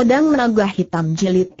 Pedang Naga Hitam Jilid 5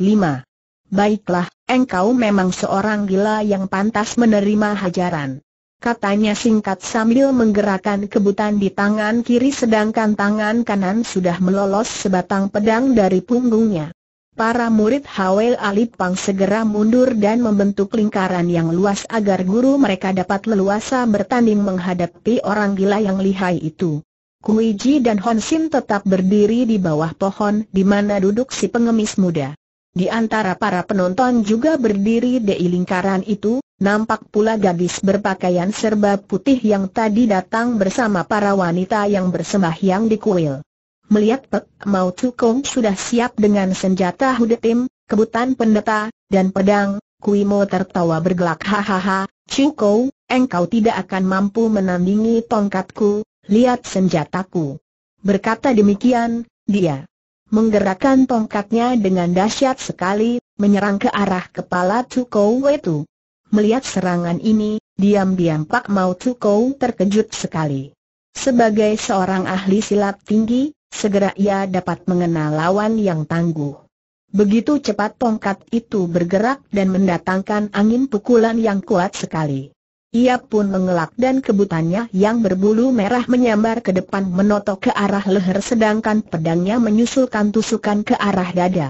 Baiklah, engkau memang seorang gila yang pantas menerima hajaran. Katanya singkat sambil menggerakkan kebutan di tangan kiri sedangkan tangan kanan sudah melolos sebatang pedang dari punggungnya. Para murid Hawel Alipang segera mundur dan membentuk lingkaran yang luas agar guru mereka dapat leluasa bertanding menghadapi orang gila yang lihai itu. Kuiji dan Hon Sin tetap berdiri di bawah pohon di mana duduk si pengemis muda. Di antara para penonton juga berdiri di lingkaran itu, nampak pula gadis berpakaian serba putih yang tadi datang bersama para wanita yang bersembahyang di kuil. Melihat Pek Mau Cukong sudah siap dengan senjata hudetim, kebutan pendeta, dan pedang, Kui Mo tertawa bergelak hahaha, Cukou, engkau tidak akan mampu menandingi tongkatku, lihat senjataku. Berkata demikian, dia menggerakkan tongkatnya dengan dahsyat sekali, menyerang ke arah kepala Tukou Wetu. Melihat serangan ini, diam-diam Pak Mau Tukou terkejut sekali. Sebagai seorang ahli silat tinggi, segera ia dapat mengenal lawan yang tangguh. Begitu cepat tongkat itu bergerak dan mendatangkan angin pukulan yang kuat sekali. Ia pun mengelak dan kebutannya yang berbulu merah menyambar ke depan menotok ke arah leher sedangkan pedangnya menyusulkan tusukan ke arah dada.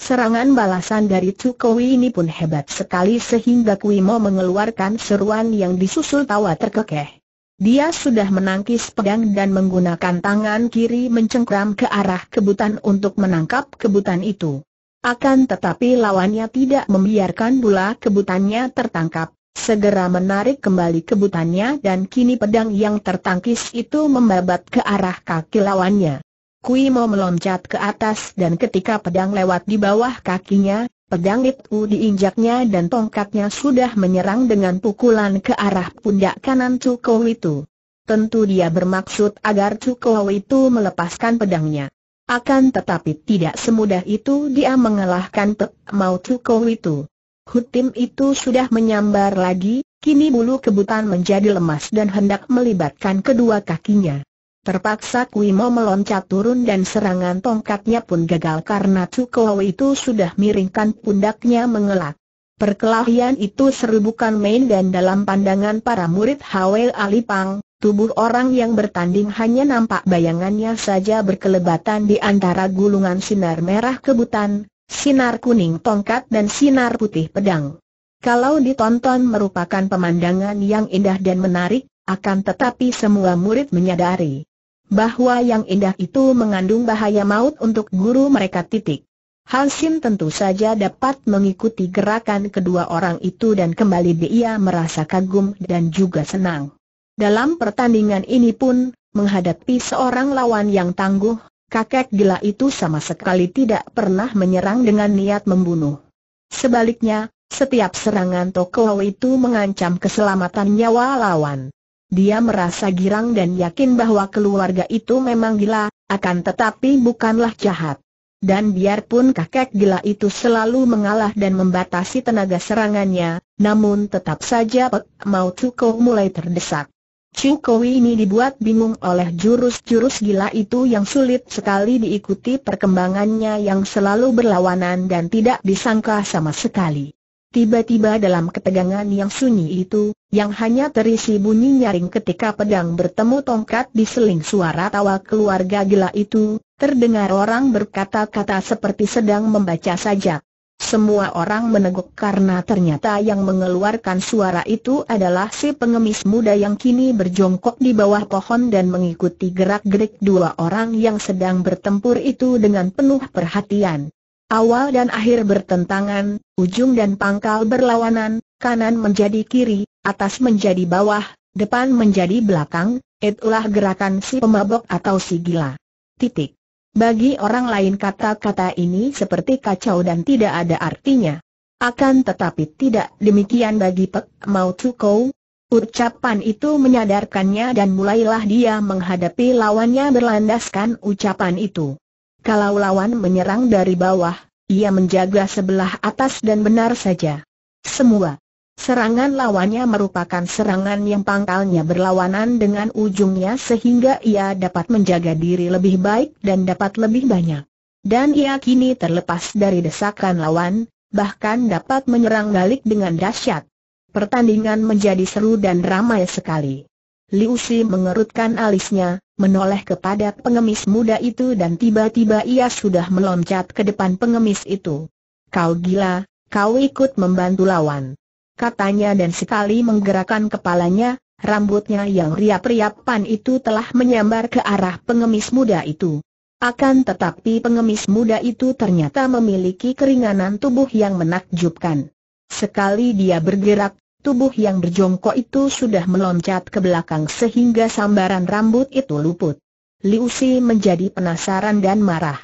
Serangan balasan dari Cukowi ini pun hebat sekali sehingga Kui Mo mengeluarkan seruan yang disusul tawa terkekeh. Dia sudah menangkis pedang dan menggunakan tangan kiri mencengkram ke arah kebutan untuk menangkap kebutan itu. Akan tetapi lawannya tidak membiarkan bola kebutannya tertangkap. Segera menarik kembali kebutannya dan kini pedang yang tertangkis itu membabat ke arah kaki lawannya. Kui mau meloncat ke atas dan ketika pedang lewat di bawah kakinya, pedang itu diinjaknya dan tongkatnya sudah menyerang dengan pukulan ke arah pundak kanan Cukow itu. Tentu dia bermaksud agar Cukow itu melepaskan pedangnya. Akan tetapi tidak semudah itu dia mengalahkan Pek Mau Cukow itu. Hutim itu sudah menyambar lagi, kini bulu kebutan menjadi lemas dan hendak melibatkan kedua kakinya. Terpaksa Kuimo meloncat turun dan serangan tongkatnya pun gagal karena Tsukowo itu sudah miringkan pundaknya mengelak. Perkelahian itu seru bukan main dan dalam pandangan para murid Hawel Alipang, tubuh orang yang bertanding hanya nampak bayangannya saja berkelebatan di antara gulungan sinar merah kebutan, sinar kuning tongkat dan sinar putih pedang. Kalau ditonton merupakan pemandangan yang indah dan menarik, akan tetapi semua murid menyadari bahwa yang indah itu mengandung bahaya maut untuk guru mereka titik. Hansin tentu saja dapat mengikuti gerakan kedua orang itu dan kembali dia merasa kagum dan juga senang. Dalam pertandingan ini pun, menghadapi seorang lawan yang tangguh, kakek gila itu sama sekali tidak pernah menyerang dengan niat membunuh. Sebaliknya, setiap serangan Tokoh itu mengancam keselamatan nyawa lawan. Dia merasa girang dan yakin bahwa keluarga itu memang gila, akan tetapi bukanlah jahat. Dan biarpun kakek gila itu selalu mengalah dan membatasi tenaga serangannya, namun tetap saja Pek Mau Cuko mulai terdesak. Kowi ini dibuat bingung oleh jurus-jurus gila itu yang sulit sekali diikuti perkembangannya yang selalu berlawanan dan tidak disangka sama sekali. Tiba-tiba dalam ketegangan yang sunyi itu, yang hanya terisi bunyi nyaring ketika pedang bertemu tongkat di seling suara tawa keluarga gila itu, terdengar orang berkata-kata seperti sedang membaca sajak. Semua orang meneguk karena ternyata yang mengeluarkan suara itu adalah si pengemis muda yang kini berjongkok di bawah pohon dan mengikuti gerak-gerik dua orang yang sedang bertempur itu dengan penuh perhatian. Awal dan akhir bertentangan, ujung dan pangkal berlawanan, kanan menjadi kiri, atas menjadi bawah, depan menjadi belakang, itulah gerakan si pemabok atau si gila. Titik. Bagi orang lain kata-kata ini seperti kacau dan tidak ada artinya. Akan tetapi tidak demikian bagi Pek Mau Cukou. Ucapan itu menyadarkannya dan mulailah dia menghadapi lawannya berlandaskan ucapan itu. Kalau lawan menyerang dari bawah, ia menjaga sebelah atas dan benar saja. Semua Serangan lawannya merupakan serangan yang pangkalnya berlawanan dengan ujungnya sehingga ia dapat menjaga diri lebih baik dan dapat lebih banyak. Dan ia kini terlepas dari desakan lawan, bahkan dapat menyerang balik dengan dahsyat. Pertandingan menjadi seru dan ramai sekali. Liu Si mengerutkan alisnya, menoleh kepada pengemis muda itu dan tiba-tiba ia sudah meloncat ke depan pengemis itu. Kau gila, kau ikut membantu lawan katanya dan sekali menggerakkan kepalanya, rambutnya yang riap-riapan itu telah menyambar ke arah pengemis muda itu. Akan tetapi pengemis muda itu ternyata memiliki keringanan tubuh yang menakjubkan. Sekali dia bergerak, tubuh yang berjongkok itu sudah meloncat ke belakang sehingga sambaran rambut itu luput. Liu Si menjadi penasaran dan marah.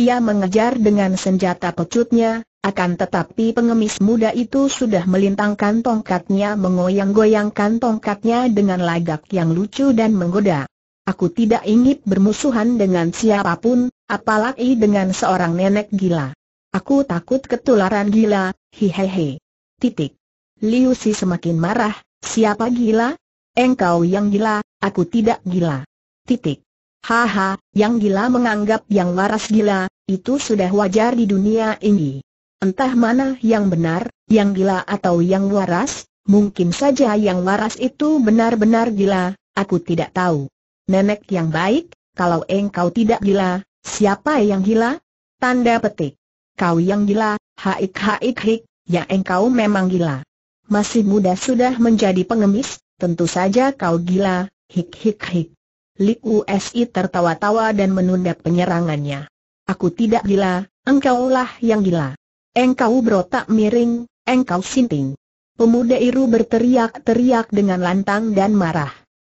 Ia mengejar dengan senjata pecutnya, akan tetapi pengemis muda itu sudah melintangkan tongkatnya mengoyang-goyangkan tongkatnya dengan lagak yang lucu dan menggoda. Aku tidak ingin bermusuhan dengan siapapun, apalagi dengan seorang nenek gila. Aku takut ketularan gila, Hihihi. Titik. Liu Si semakin marah, siapa gila? Engkau yang gila, aku tidak gila. Titik. Haha, yang gila menganggap yang waras gila, itu sudah wajar di dunia ini. Entah mana yang benar, yang gila atau yang waras, mungkin saja yang waras itu benar-benar gila, aku tidak tahu. Nenek yang baik, kalau engkau tidak gila, siapa yang gila? Tanda petik. Kau yang gila, haik haik hik, ya engkau memang gila. Masih muda sudah menjadi pengemis, tentu saja kau gila, hik hik hik. Li Usi tertawa-tawa dan menunda penyerangannya. Aku tidak gila, engkaulah yang gila. Engkau berotak miring, engkau sinting. Pemuda Iru berteriak-teriak dengan lantang dan marah.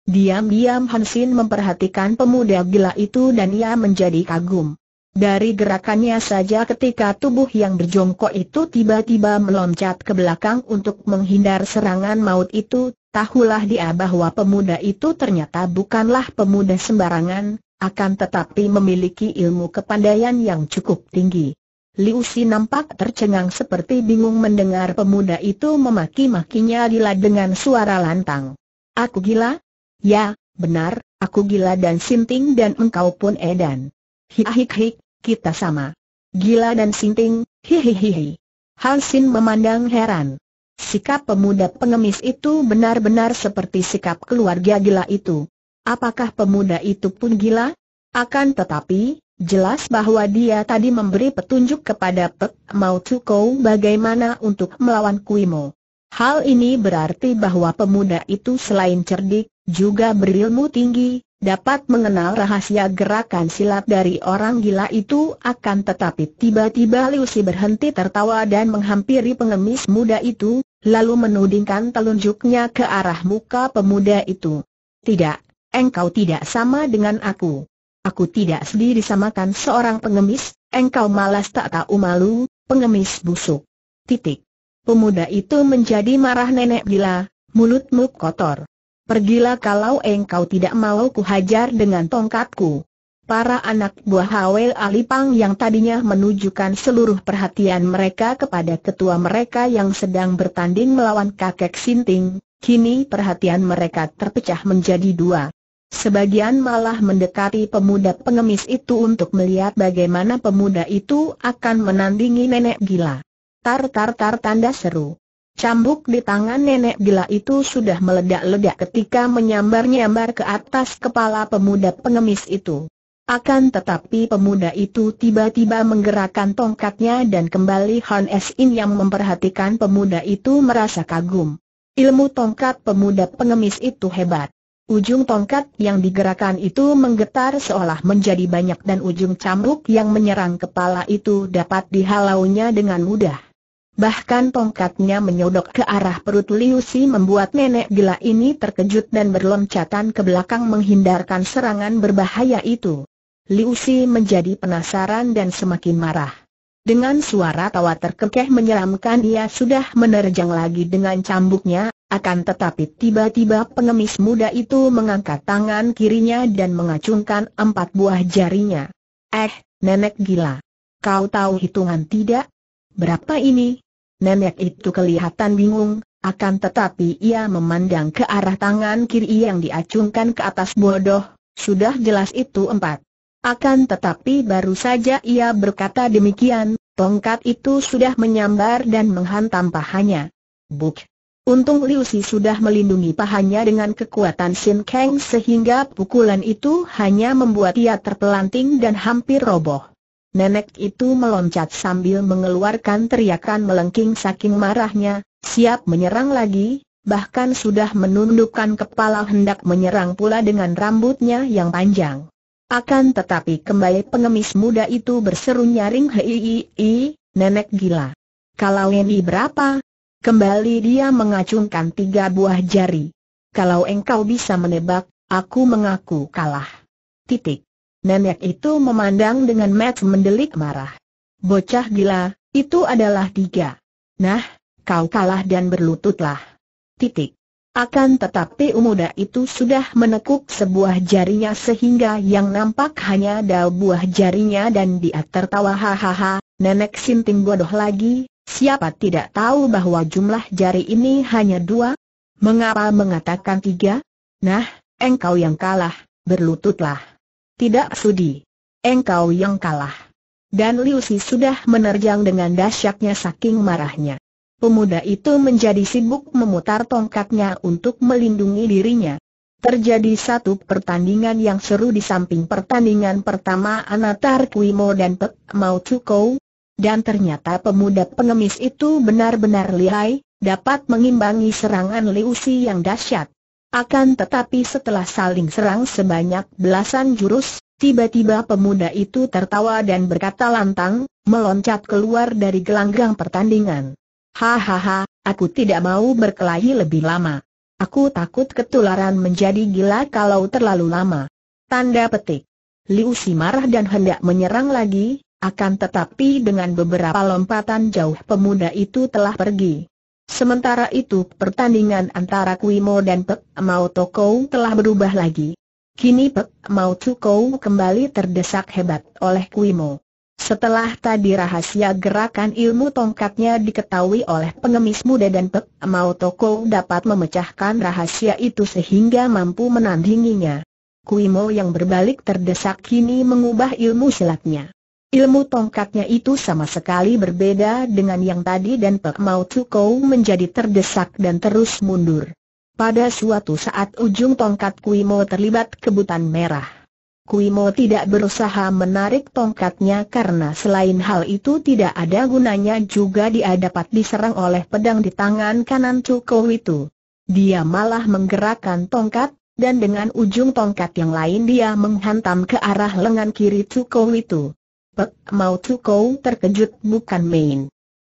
Diam-diam Hansin memperhatikan pemuda gila itu dan ia menjadi kagum. Dari gerakannya saja ketika tubuh yang berjongkok itu tiba-tiba meloncat ke belakang untuk menghindar serangan maut itu, tahulah dia bahwa pemuda itu ternyata bukanlah pemuda sembarangan, akan tetapi memiliki ilmu kepandaian yang cukup tinggi. Liu Si nampak tercengang seperti bingung mendengar pemuda itu memaki-makinya gila dengan suara lantang. Aku gila? Ya, benar, aku gila dan sinting dan engkau pun edan. Hik-hik-hik, kita sama. Gila dan sinting, hihihihi. Han Sin memandang heran. Sikap pemuda pengemis itu benar-benar seperti sikap keluarga gila itu. Apakah pemuda itu pun gila? Akan tetapi, Jelas bahwa dia tadi memberi petunjuk kepada Pek Mau Cukou bagaimana untuk melawan Kuimo. Hal ini berarti bahwa pemuda itu selain cerdik, juga berilmu tinggi, dapat mengenal rahasia gerakan silat dari orang gila itu akan tetapi tiba-tiba Liu Si berhenti tertawa dan menghampiri pengemis muda itu, lalu menudingkan telunjuknya ke arah muka pemuda itu. Tidak, engkau tidak sama dengan aku. Aku tidak sedih disamakan seorang pengemis, engkau malas tak tahu malu, pengemis busuk. Titik. Pemuda itu menjadi marah nenek bila, mulutmu kotor. Pergilah kalau engkau tidak mau kuhajar dengan tongkatku. Para anak buah Hawel Alipang yang tadinya menunjukkan seluruh perhatian mereka kepada ketua mereka yang sedang bertanding melawan kakek Sinting, kini perhatian mereka terpecah menjadi dua. Sebagian malah mendekati pemuda pengemis itu untuk melihat bagaimana pemuda itu akan menandingi nenek gila. Tar tar tar tanda seru. Cambuk di tangan nenek gila itu sudah meledak-ledak ketika menyambar-nyambar ke atas kepala pemuda pengemis itu. Akan tetapi pemuda itu tiba-tiba menggerakkan tongkatnya dan kembali Han In yang memperhatikan pemuda itu merasa kagum. Ilmu tongkat pemuda pengemis itu hebat. Ujung tongkat yang digerakkan itu menggetar seolah menjadi banyak dan ujung cambuk yang menyerang kepala itu dapat dihalaunya dengan mudah. Bahkan tongkatnya menyodok ke arah perut Liusi membuat nenek gila ini terkejut dan berloncatan ke belakang menghindarkan serangan berbahaya itu. Liusi menjadi penasaran dan semakin marah. Dengan suara tawa terkekeh menyeramkan ia sudah menerjang lagi dengan cambuknya, akan tetapi tiba-tiba pengemis muda itu mengangkat tangan kirinya dan mengacungkan empat buah jarinya. Eh, nenek gila. Kau tahu hitungan tidak? Berapa ini? Nenek itu kelihatan bingung, akan tetapi ia memandang ke arah tangan kiri yang diacungkan ke atas bodoh, sudah jelas itu empat. Akan tetapi baru saja ia berkata demikian, tongkat itu sudah menyambar dan menghantam pahanya. Buk! Untung Liu Si sudah melindungi pahanya dengan kekuatan Sin Kang sehingga pukulan itu hanya membuat ia terpelanting dan hampir roboh. Nenek itu meloncat sambil mengeluarkan teriakan melengking saking marahnya, siap menyerang lagi, bahkan sudah menundukkan kepala hendak menyerang pula dengan rambutnya yang panjang. Akan tetapi kembali pengemis muda itu berseru nyaring hei nenek gila. Kalau ini berapa? Kembali dia mengacungkan tiga buah jari. Kalau engkau bisa menebak, aku mengaku kalah. Titik. Nenek itu memandang dengan mat mendelik marah. Bocah gila, itu adalah tiga. Nah, kau kalah dan berlututlah. Titik. Akan tetapi umuda itu sudah menekuk sebuah jarinya sehingga yang nampak hanya dal buah jarinya dan dia tertawa hahaha, nenek sinting bodoh lagi, siapa tidak tahu bahwa jumlah jari ini hanya dua? Mengapa mengatakan tiga? Nah, engkau yang kalah, berlututlah. Tidak sudi. Engkau yang kalah. Dan Liusi sudah menerjang dengan dasyatnya saking marahnya pemuda itu menjadi sibuk memutar tongkatnya untuk melindungi dirinya. Terjadi satu pertandingan yang seru di samping pertandingan pertama Anatar Kuimo dan Pek Mau dan ternyata pemuda pengemis itu benar-benar lihai, dapat mengimbangi serangan Liusi yang dahsyat. Akan tetapi setelah saling serang sebanyak belasan jurus, tiba-tiba pemuda itu tertawa dan berkata lantang, meloncat keluar dari gelanggang pertandingan. Hahaha, aku tidak mau berkelahi lebih lama. Aku takut ketularan menjadi gila kalau terlalu lama. Tanda petik. Liu Si marah dan hendak menyerang lagi, akan tetapi dengan beberapa lompatan jauh pemuda itu telah pergi. Sementara itu pertandingan antara Kui Mo dan Pek Mao Tokou telah berubah lagi. Kini Pek Mao Tokou kembali terdesak hebat oleh Kui Mo. Setelah tadi rahasia gerakan ilmu tongkatnya diketahui oleh pengemis muda dan Pek Mau Toko dapat memecahkan rahasia itu sehingga mampu menandinginya. Kuimo yang berbalik terdesak kini mengubah ilmu silatnya. Ilmu tongkatnya itu sama sekali berbeda dengan yang tadi dan Pek Mau Toko menjadi terdesak dan terus mundur. Pada suatu saat ujung tongkat Kuimo terlibat kebutan merah. Kuimo tidak berusaha menarik tongkatnya karena selain hal itu tidak ada gunanya juga dia dapat diserang oleh pedang di tangan kanan Cuko itu. Dia malah menggerakkan tongkat, dan dengan ujung tongkat yang lain dia menghantam ke arah lengan kiri Cuko itu. Pek mau Cuko terkejut bukan main.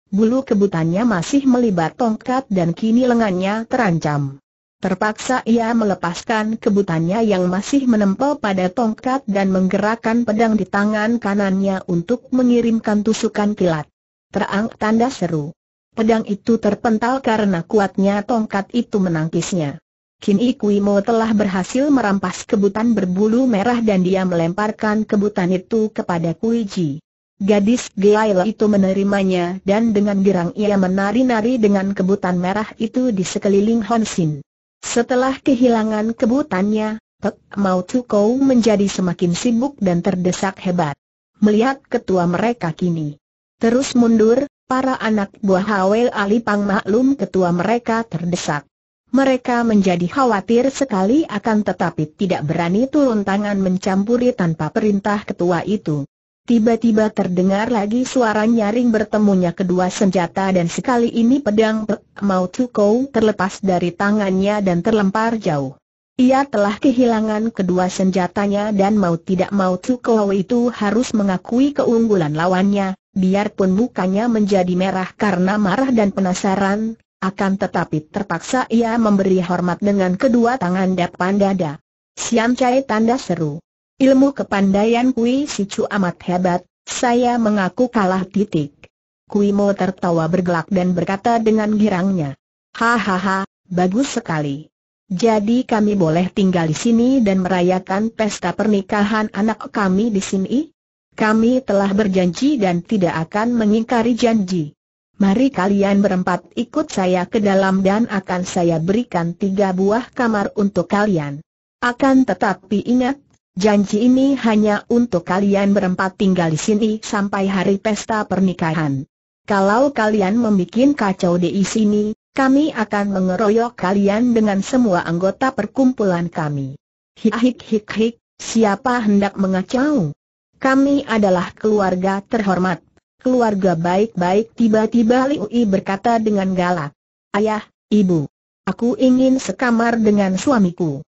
Bulu kebutannya masih melibat tongkat dan kini lengannya terancam. Terpaksa ia melepaskan kebutannya yang masih menempel pada tongkat dan menggerakkan pedang di tangan kanannya untuk mengirimkan tusukan kilat. Terang tanda seru. Pedang itu terpental karena kuatnya tongkat itu menangkisnya. Kini mo telah berhasil merampas kebutan berbulu merah dan dia melemparkan kebutan itu kepada Kuiji. Gadis Gaila itu menerimanya dan dengan girang ia menari-nari dengan kebutan merah itu di sekeliling Honsin. Setelah kehilangan kebutannya, Pek Mau Tukou menjadi semakin sibuk dan terdesak hebat. Melihat ketua mereka kini terus mundur, para anak buah Hawel Ali Pang maklum ketua mereka terdesak. Mereka menjadi khawatir sekali akan tetapi tidak berani turun tangan mencampuri tanpa perintah ketua itu. Tiba-tiba terdengar lagi suara nyaring bertemunya kedua senjata dan sekali ini pedang Pek Mau Tukou terlepas dari tangannya dan terlempar jauh. Ia telah kehilangan kedua senjatanya dan mau tidak mau Tukou itu harus mengakui keunggulan lawannya, biarpun mukanya menjadi merah karena marah dan penasaran, akan tetapi terpaksa ia memberi hormat dengan kedua tangan depan dada. Siam Cai tanda seru. Ilmu kepandaian Kui Sicu amat hebat, saya mengaku kalah titik. Kui Mo tertawa bergelak dan berkata dengan girangnya. Hahaha, bagus sekali. Jadi kami boleh tinggal di sini dan merayakan pesta pernikahan anak kami di sini? Kami telah berjanji dan tidak akan mengingkari janji. Mari kalian berempat ikut saya ke dalam dan akan saya berikan tiga buah kamar untuk kalian. Akan tetapi ingat, Janji ini hanya untuk kalian berempat tinggal di sini sampai hari pesta pernikahan. Kalau kalian membuat kacau di sini, kami akan mengeroyok kalian dengan semua anggota perkumpulan kami. Hik hik hik siapa hendak mengacau? Kami adalah keluarga terhormat, keluarga baik-baik tiba-tiba Liu Yi berkata dengan galak. Ayah, ibu, aku ingin sekamar dengan suamiku.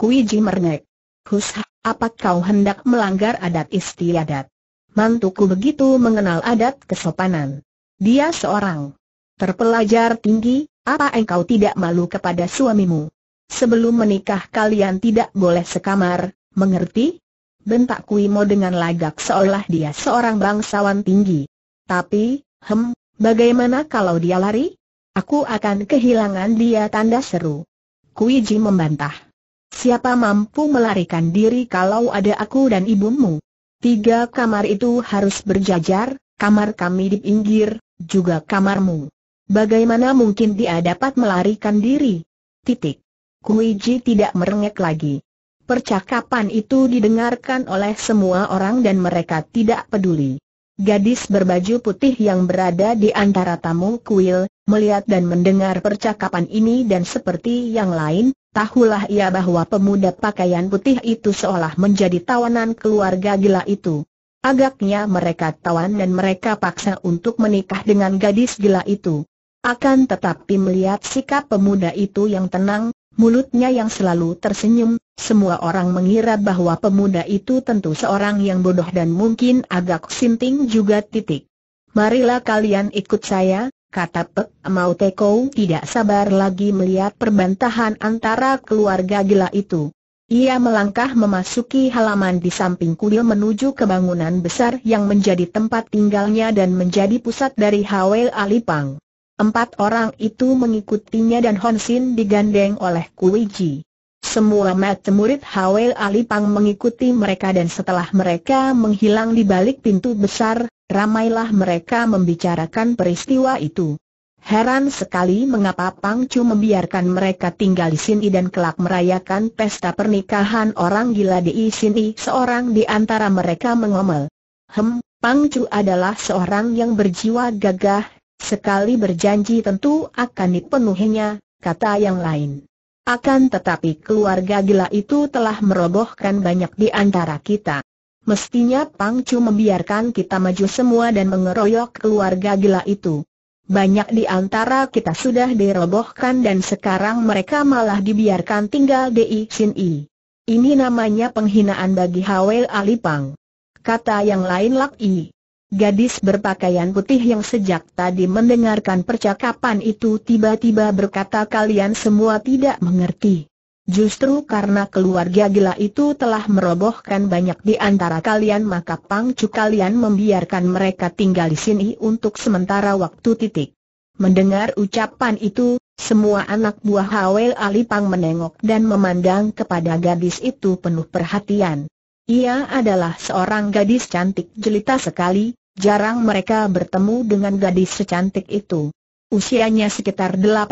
Kuiji mernek. Hushah. Apa kau hendak melanggar adat istiadat? Mantuku begitu mengenal adat kesopanan. Dia seorang terpelajar tinggi, apa engkau tidak malu kepada suamimu? Sebelum menikah kalian tidak boleh sekamar, mengerti? Bentak mo dengan lagak seolah dia seorang bangsawan tinggi. Tapi, hem, bagaimana kalau dia lari? Aku akan kehilangan dia tanda seru. Kuiji membantah. Siapa mampu melarikan diri kalau ada aku dan ibumu? Tiga kamar itu harus berjajar, kamar kami di pinggir, juga kamarmu. Bagaimana mungkin dia dapat melarikan diri? Titik. Kuiji tidak merengek lagi. Percakapan itu didengarkan oleh semua orang dan mereka tidak peduli. Gadis berbaju putih yang berada di antara tamu kuil, melihat dan mendengar percakapan ini dan seperti yang lain, Tahulah ia bahwa pemuda pakaian putih itu seolah menjadi tawanan keluarga gila itu. Agaknya mereka tawan dan mereka paksa untuk menikah dengan gadis gila itu. Akan tetapi melihat sikap pemuda itu yang tenang, mulutnya yang selalu tersenyum, semua orang mengira bahwa pemuda itu tentu seorang yang bodoh dan mungkin agak sinting juga titik. Marilah kalian ikut saya, kata Pek Mau Teko tidak sabar lagi melihat perbantahan antara keluarga gila itu. Ia melangkah memasuki halaman di samping kuil menuju ke bangunan besar yang menjadi tempat tinggalnya dan menjadi pusat dari Hawel Alipang. Empat orang itu mengikutinya dan Honsin digandeng oleh Kuiji. Semua mata murid Hawel Alipang mengikuti mereka dan setelah mereka menghilang di balik pintu besar, Ramailah mereka membicarakan peristiwa itu. Heran sekali mengapa Pang Chu membiarkan mereka tinggal di sini dan kelak merayakan pesta pernikahan orang gila di sini. Seorang di antara mereka mengomel. Hem, Pang Chu adalah seorang yang berjiwa gagah, sekali berjanji tentu akan dipenuhinya, kata yang lain. Akan tetapi keluarga gila itu telah merobohkan banyak di antara kita. Mestinya Pang Chu membiarkan kita maju semua dan mengeroyok keluarga gila itu. Banyak di antara kita sudah dirobohkan dan sekarang mereka malah dibiarkan tinggal di Xin Yi. Ini namanya penghinaan bagi Hawel Ali Pang. Kata yang lain Lak I. Gadis berpakaian putih yang sejak tadi mendengarkan percakapan itu tiba-tiba berkata kalian semua tidak mengerti. Justru karena keluarga gila itu telah merobohkan banyak di antara kalian maka pangcu kalian membiarkan mereka tinggal di sini untuk sementara waktu titik. Mendengar ucapan itu, semua anak buah Hawel Pang menengok dan memandang kepada gadis itu penuh perhatian. Ia adalah seorang gadis cantik jelita sekali, jarang mereka bertemu dengan gadis secantik itu. Usianya sekitar 18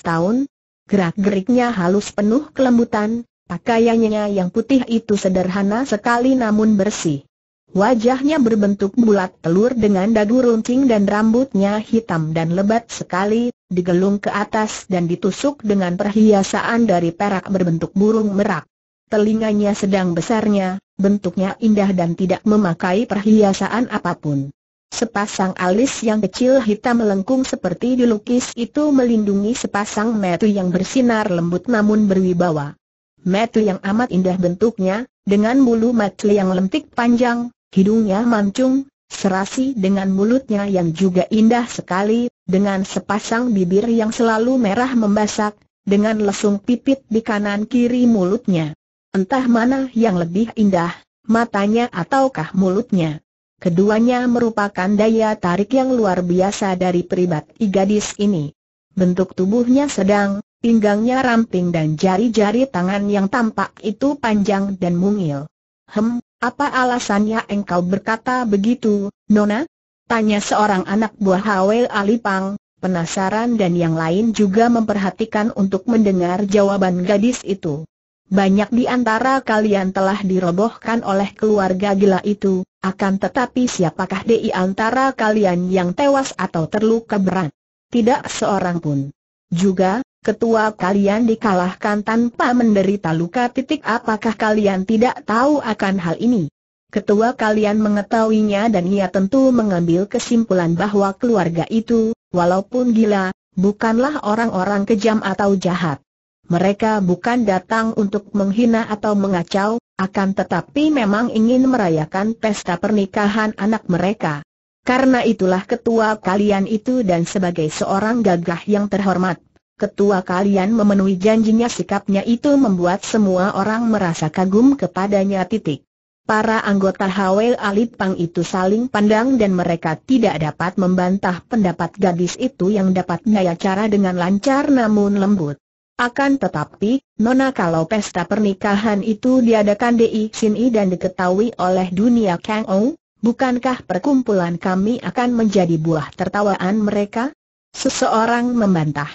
tahun, Gerak-geriknya halus penuh kelembutan, pakaiannya yang putih itu sederhana sekali namun bersih. Wajahnya berbentuk bulat telur dengan dagu runcing dan rambutnya hitam dan lebat sekali, digelung ke atas dan ditusuk dengan perhiasan dari perak berbentuk burung merak. Telinganya sedang besarnya, bentuknya indah dan tidak memakai perhiasan apapun. Sepasang alis yang kecil hitam melengkung seperti dilukis itu melindungi sepasang metu yang bersinar lembut namun berwibawa. Metu yang amat indah bentuknya, dengan bulu metu yang lentik panjang, hidungnya mancung, serasi dengan mulutnya yang juga indah sekali, dengan sepasang bibir yang selalu merah membasak, dengan lesung pipit di kanan kiri mulutnya. Entah mana yang lebih indah, matanya ataukah mulutnya. Keduanya merupakan daya tarik yang luar biasa dari pribadi gadis ini. Bentuk tubuhnya sedang, pinggangnya ramping dan jari-jari tangan yang tampak itu panjang dan mungil. Hem, apa alasannya engkau berkata begitu, Nona? Tanya seorang anak buah Hawel Alipang, penasaran dan yang lain juga memperhatikan untuk mendengar jawaban gadis itu. Banyak di antara kalian telah dirobohkan oleh keluarga gila itu, akan tetapi siapakah di antara kalian yang tewas atau terluka berat? Tidak seorang pun. Juga, ketua kalian dikalahkan tanpa menderita luka titik apakah kalian tidak tahu akan hal ini? Ketua kalian mengetahuinya dan ia tentu mengambil kesimpulan bahwa keluarga itu, walaupun gila, bukanlah orang-orang kejam atau jahat. Mereka bukan datang untuk menghina atau mengacau, akan tetapi memang ingin merayakan pesta pernikahan anak mereka. Karena itulah ketua kalian itu dan sebagai seorang gagah yang terhormat, ketua kalian memenuhi janjinya sikapnya itu membuat semua orang merasa kagum kepadanya titik. Para anggota HW Alipang itu saling pandang dan mereka tidak dapat membantah pendapat gadis itu yang dapat naya cara dengan lancar namun lembut. Akan tetapi, Nona kalau pesta pernikahan itu diadakan di sini dan diketahui oleh dunia Kang Ong, bukankah perkumpulan kami akan menjadi buah tertawaan mereka? Seseorang membantah.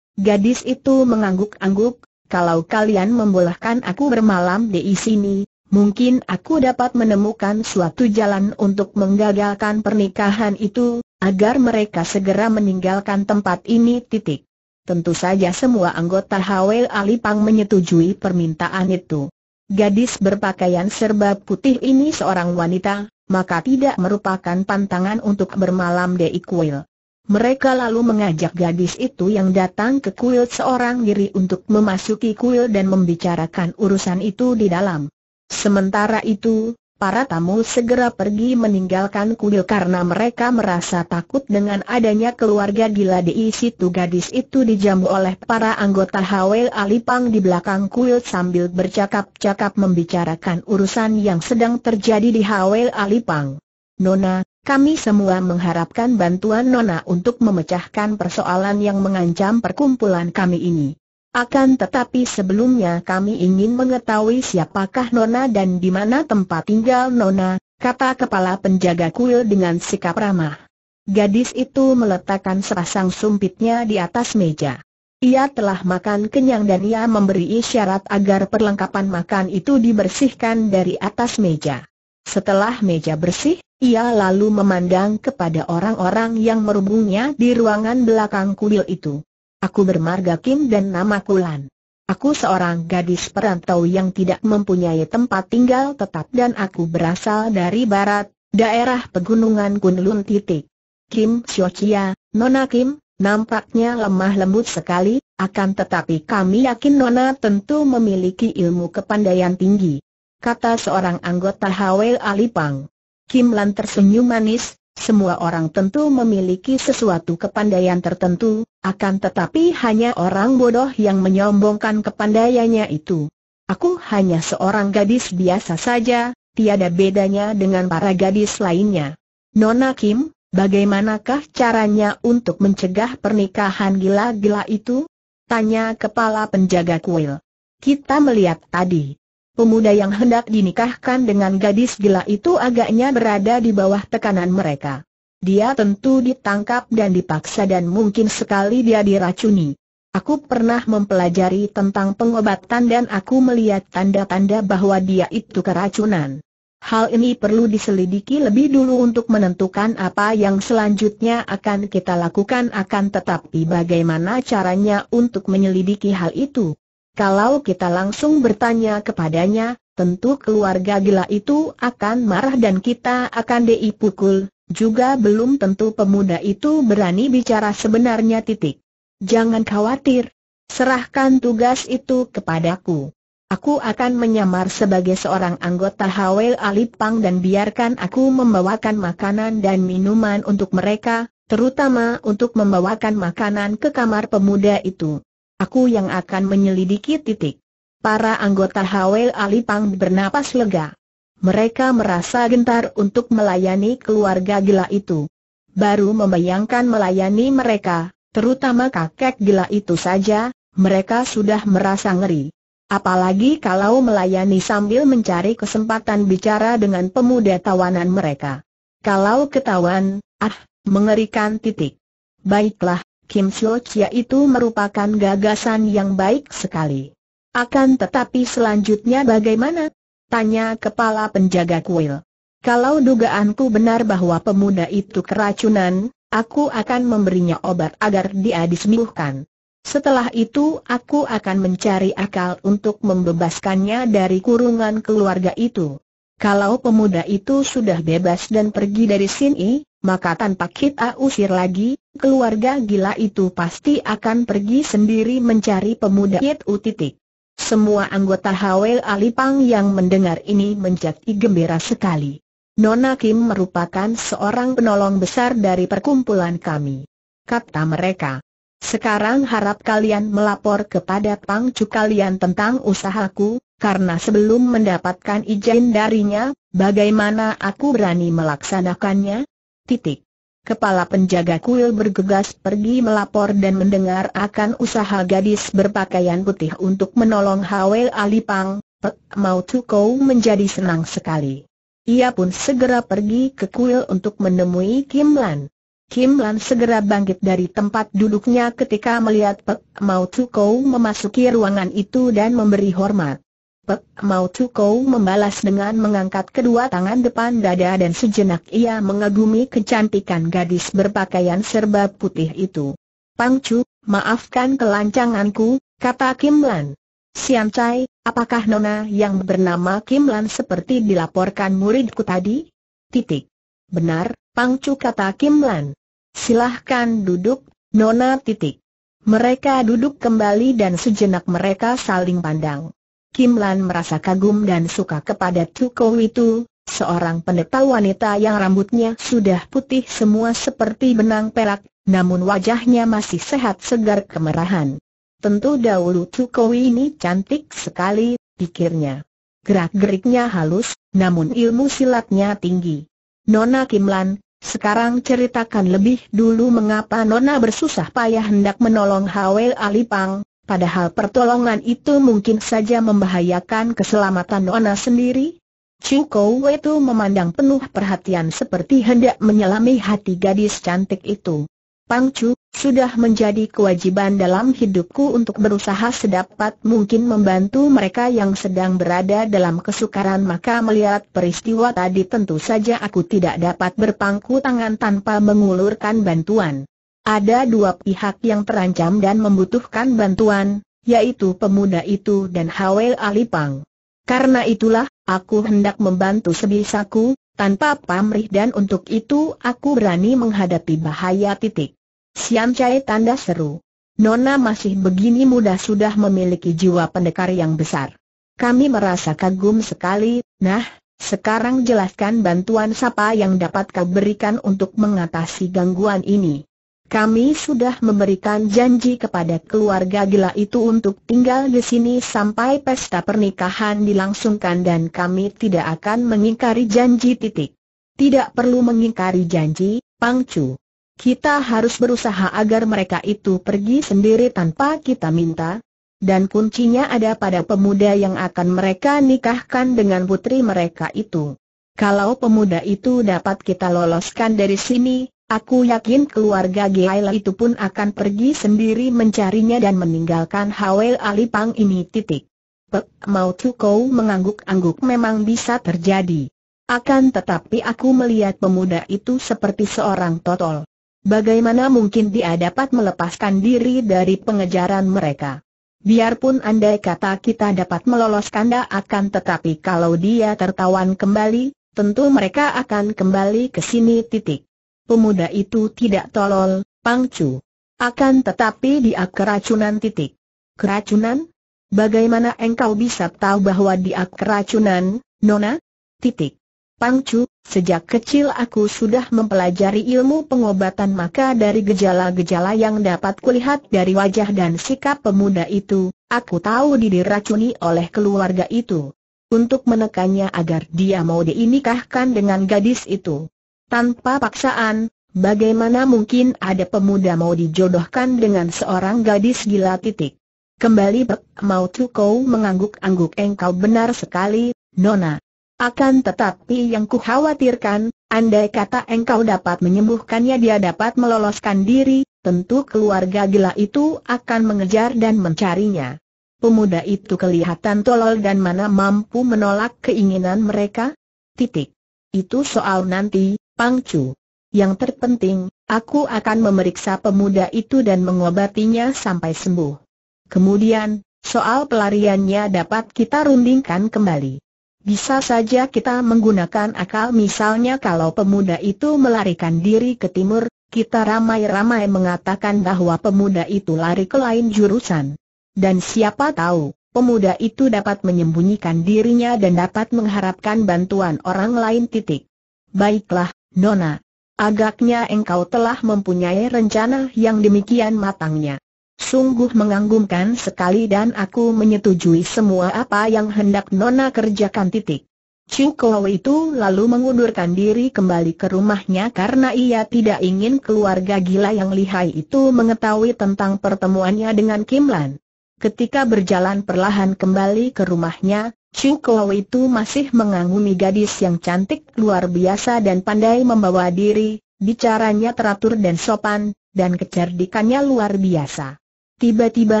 Gadis itu mengangguk-angguk, kalau kalian membolehkan aku bermalam di sini, mungkin aku dapat menemukan suatu jalan untuk menggagalkan pernikahan itu, agar mereka segera meninggalkan tempat ini titik. Tentu saja semua anggota Hwee Alipang menyetujui permintaan itu. Gadis berpakaian serba putih ini seorang wanita, maka tidak merupakan pantangan untuk bermalam di kuil. Mereka lalu mengajak gadis itu yang datang ke kuil seorang diri untuk memasuki kuil dan membicarakan urusan itu di dalam. Sementara itu, Para tamu segera pergi meninggalkan kuil karena mereka merasa takut dengan adanya keluarga gila di situ gadis itu dijamu oleh para anggota Hawel Alipang di belakang kuil sambil bercakap-cakap membicarakan urusan yang sedang terjadi di Hawel Alipang. Nona, kami semua mengharapkan bantuan Nona untuk memecahkan persoalan yang mengancam perkumpulan kami ini. Akan tetapi sebelumnya kami ingin mengetahui siapakah Nona dan di mana tempat tinggal Nona, kata kepala penjaga kuil dengan sikap ramah. Gadis itu meletakkan sepasang sumpitnya di atas meja. Ia telah makan kenyang dan ia memberi isyarat agar perlengkapan makan itu dibersihkan dari atas meja. Setelah meja bersih, ia lalu memandang kepada orang-orang yang merubungnya di ruangan belakang kuil itu. Aku bermarga Kim dan nama Kulan. Aku seorang gadis perantau yang tidak mempunyai tempat tinggal tetap dan aku berasal dari barat, daerah pegunungan Kunlun titik. Kim Xiochia, Nona Kim, nampaknya lemah lembut sekali, akan tetapi kami yakin Nona tentu memiliki ilmu kepandaian tinggi. Kata seorang anggota Hawel Alipang. Kim Lan tersenyum manis, semua orang tentu memiliki sesuatu kepandaian tertentu, akan tetapi hanya orang bodoh yang menyombongkan kepandaiannya itu. Aku hanya seorang gadis biasa saja, tiada bedanya dengan para gadis lainnya. Nona Kim, bagaimanakah caranya untuk mencegah pernikahan gila-gila itu? Tanya kepala penjaga kuil. Kita melihat tadi, pemuda yang hendak dinikahkan dengan gadis gila itu agaknya berada di bawah tekanan mereka. Dia tentu ditangkap dan dipaksa dan mungkin sekali dia diracuni. Aku pernah mempelajari tentang pengobatan dan aku melihat tanda-tanda bahwa dia itu keracunan. Hal ini perlu diselidiki lebih dulu untuk menentukan apa yang selanjutnya akan kita lakukan akan tetapi bagaimana caranya untuk menyelidiki hal itu. Kalau kita langsung bertanya kepadanya, tentu keluarga gila itu akan marah dan kita akan diipukul, juga belum tentu pemuda itu berani bicara sebenarnya titik. Jangan khawatir, serahkan tugas itu kepadaku. Aku akan menyamar sebagai seorang anggota Hawel Alipang dan biarkan aku membawakan makanan dan minuman untuk mereka, terutama untuk membawakan makanan ke kamar pemuda itu. Aku yang akan menyelidiki titik. Para anggota Hawel Ali Pang bernapas lega. Mereka merasa gentar untuk melayani keluarga gila itu. Baru membayangkan melayani mereka, terutama kakek gila itu saja, mereka sudah merasa ngeri. Apalagi kalau melayani sambil mencari kesempatan bicara dengan pemuda tawanan mereka. Kalau ketahuan, ah, mengerikan titik. Baiklah, Kim Chiu Chia itu merupakan gagasan yang baik sekali. Akan tetapi selanjutnya bagaimana? Tanya kepala penjaga kuil. Kalau dugaanku benar bahwa pemuda itu keracunan, aku akan memberinya obat agar dia disembuhkan. Setelah itu aku akan mencari akal untuk membebaskannya dari kurungan keluarga itu. Kalau pemuda itu sudah bebas dan pergi dari sini, maka tanpa kita usir lagi, keluarga gila itu pasti akan pergi sendiri mencari pemuda itu titik. Semua anggota Hawel Alipang yang mendengar ini menjadi gembira sekali. Nona Kim merupakan seorang penolong besar dari perkumpulan kami. Kata mereka, sekarang harap kalian melapor kepada Pangcu kalian tentang usahaku, karena sebelum mendapatkan izin darinya, bagaimana aku berani melaksanakannya? Titik. Kepala penjaga kuil bergegas pergi melapor dan mendengar akan usaha gadis berpakaian putih untuk menolong Hawel Alipang, Pek Mau Tukou menjadi senang sekali. Ia pun segera pergi ke kuil untuk menemui Kim Lan. Kim Lan segera bangkit dari tempat duduknya ketika melihat Pek Mau Tukou memasuki ruangan itu dan memberi hormat. Pek Mau Tukou membalas dengan mengangkat kedua tangan depan dada dan sejenak ia mengagumi kecantikan gadis berpakaian serba putih itu. Pang Chu, maafkan kelancanganku, kata Kim Lan. Sian Chai, apakah Nona yang bernama Kim Lan seperti dilaporkan muridku tadi? Titik. Benar, Pang Chu kata Kim Lan. Silahkan duduk, Nona titik. Mereka duduk kembali dan sejenak mereka saling pandang. Kim Lan merasa kagum dan suka kepada Tuko itu, seorang pendeta wanita yang rambutnya sudah putih semua seperti benang perak, namun wajahnya masih sehat segar kemerahan. Tentu dahulu Tuko ini cantik sekali, pikirnya. Gerak-geriknya halus, namun ilmu silatnya tinggi. Nona Kim Lan, sekarang ceritakan lebih dulu mengapa Nona bersusah payah hendak menolong Hwe Alipang, Padahal pertolongan itu mungkin saja membahayakan keselamatan Nona sendiri. Chu Chukou itu memandang penuh perhatian seperti hendak menyelami hati gadis cantik itu. Pang Chu, sudah menjadi kewajiban dalam hidupku untuk berusaha sedapat mungkin membantu mereka yang sedang berada dalam kesukaran maka melihat peristiwa tadi tentu saja aku tidak dapat berpangku tangan tanpa mengulurkan bantuan. Ada dua pihak yang terancam dan membutuhkan bantuan, yaitu pemuda itu dan Hawel Alipang. Karena itulah, aku hendak membantu sebisaku, tanpa pamrih dan untuk itu aku berani menghadapi bahaya titik. Siam Chai tanda seru. Nona masih begini muda sudah memiliki jiwa pendekar yang besar. Kami merasa kagum sekali, nah, sekarang jelaskan bantuan siapa yang dapat kau berikan untuk mengatasi gangguan ini. Kami sudah memberikan janji kepada keluarga gila itu untuk tinggal di sini sampai pesta pernikahan dilangsungkan dan kami tidak akan mengingkari janji titik. Tidak perlu mengingkari janji, Pangcu. Kita harus berusaha agar mereka itu pergi sendiri tanpa kita minta. Dan kuncinya ada pada pemuda yang akan mereka nikahkan dengan putri mereka itu. Kalau pemuda itu dapat kita loloskan dari sini, Aku yakin keluarga Geila itu pun akan pergi sendiri mencarinya dan meninggalkan Hawel Alipang ini titik. Pek Mau Kau mengangguk-angguk memang bisa terjadi. Akan tetapi aku melihat pemuda itu seperti seorang totol. Bagaimana mungkin dia dapat melepaskan diri dari pengejaran mereka? Biarpun andai kata kita dapat meloloskan dia akan tetapi kalau dia tertawan kembali, tentu mereka akan kembali ke sini titik pemuda itu tidak tolol, pangcu. Akan tetapi dia keracunan titik. Keracunan? Bagaimana engkau bisa tahu bahwa dia keracunan, Nona? Titik. Pangcu, sejak kecil aku sudah mempelajari ilmu pengobatan maka dari gejala-gejala yang dapat kulihat dari wajah dan sikap pemuda itu, aku tahu diracuni oleh keluarga itu. Untuk menekannya agar dia mau dinikahkan dengan gadis itu. Tanpa paksaan, bagaimana mungkin ada pemuda mau dijodohkan dengan seorang gadis gila titik. Kembali Bek Mau Kau mengangguk-angguk engkau benar sekali, Nona. Akan tetapi yang kukhawatirkan, andai kata engkau dapat menyembuhkannya dia dapat meloloskan diri, tentu keluarga gila itu akan mengejar dan mencarinya. Pemuda itu kelihatan tolol dan mana mampu menolak keinginan mereka? Titik. Itu soal nanti, Pangcu. Yang terpenting, aku akan memeriksa pemuda itu dan mengobatinya sampai sembuh. Kemudian, soal pelariannya dapat kita rundingkan kembali. Bisa saja kita menggunakan akal misalnya kalau pemuda itu melarikan diri ke timur, kita ramai-ramai mengatakan bahwa pemuda itu lari ke lain jurusan. Dan siapa tahu, pemuda itu dapat menyembunyikan dirinya dan dapat mengharapkan bantuan orang lain titik. Baiklah, Nona, agaknya engkau telah mempunyai rencana yang demikian matangnya. Sungguh menganggumkan sekali dan aku menyetujui semua apa yang hendak Nona kerjakan titik. Chukou itu lalu mengundurkan diri kembali ke rumahnya karena ia tidak ingin keluarga gila yang lihai itu mengetahui tentang pertemuannya dengan Kim Lan. Ketika berjalan perlahan kembali ke rumahnya, Kuo itu masih mengagumi gadis yang cantik luar biasa dan pandai membawa diri, bicaranya teratur dan sopan, dan kecerdikannya luar biasa. Tiba-tiba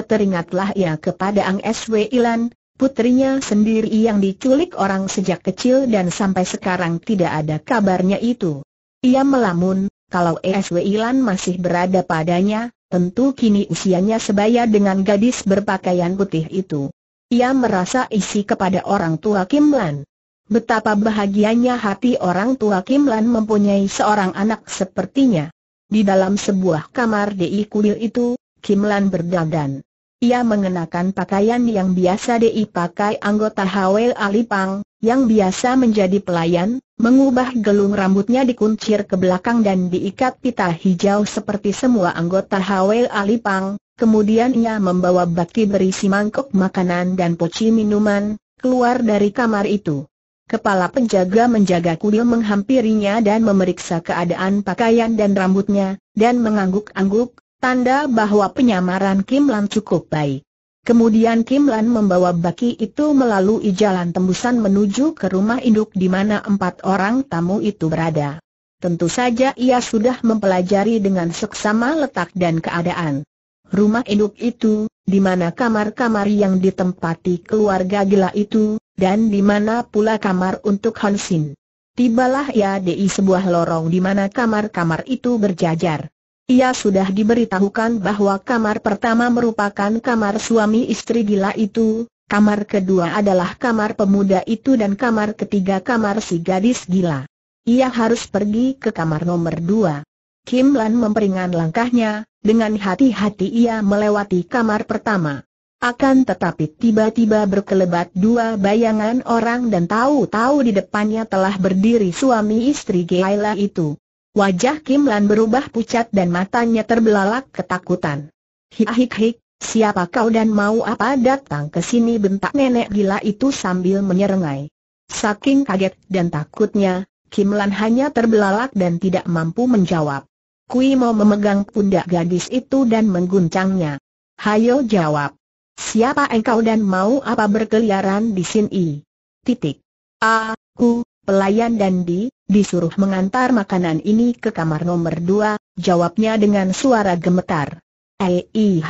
teringatlah ia kepada Ang Sw Ilan, putrinya sendiri yang diculik orang sejak kecil dan sampai sekarang tidak ada kabarnya itu. Ia melamun, kalau Sw Ilan masih berada padanya, tentu kini usianya sebaya dengan gadis berpakaian putih itu. Ia merasa isi kepada orang tua Kim Lan. Betapa bahagianya hati orang tua Kim Lan mempunyai seorang anak sepertinya. Di dalam sebuah kamar Dei Kuil itu, Kim Lan berdandan. Ia mengenakan pakaian yang biasa Dei pakai anggota Hawel Alipang, yang biasa menjadi pelayan, mengubah gelung rambutnya dikuncir ke belakang dan diikat pita hijau seperti semua anggota Hawel Alipang, Kemudian ia membawa baki berisi mangkok makanan dan poci minuman, keluar dari kamar itu. Kepala penjaga menjaga kudil menghampirinya dan memeriksa keadaan pakaian dan rambutnya, dan mengangguk-angguk, tanda bahwa penyamaran Kim Lan cukup baik. Kemudian Kim Lan membawa baki itu melalui jalan tembusan menuju ke rumah induk di mana empat orang tamu itu berada. Tentu saja ia sudah mempelajari dengan seksama letak dan keadaan rumah induk itu, di mana kamar-kamar yang ditempati keluarga gila itu, dan di mana pula kamar untuk Hansin. Tibalah ia di sebuah lorong di mana kamar-kamar itu berjajar. Ia sudah diberitahukan bahwa kamar pertama merupakan kamar suami istri gila itu, kamar kedua adalah kamar pemuda itu dan kamar ketiga kamar si gadis gila. Ia harus pergi ke kamar nomor dua. Kim Lan memperingan langkahnya, dengan hati-hati ia melewati kamar pertama. Akan tetapi tiba-tiba berkelebat dua bayangan orang dan tahu-tahu di depannya telah berdiri suami istri Gaila itu. Wajah Kim Lan berubah pucat dan matanya terbelalak ketakutan. Hik-hik-hik, siapa kau dan mau apa datang ke sini bentak nenek gila itu sambil menyerengai. Saking kaget dan takutnya, Kim Lan hanya terbelalak dan tidak mampu menjawab. Kui mau memegang pundak gadis itu dan mengguncangnya. Hayo jawab. Siapa engkau dan mau apa berkeliaran di sini? Titik. Aku, pelayan Dandi, disuruh mengantar makanan ini ke kamar nomor dua, jawabnya dengan suara gemetar. Eih, eh,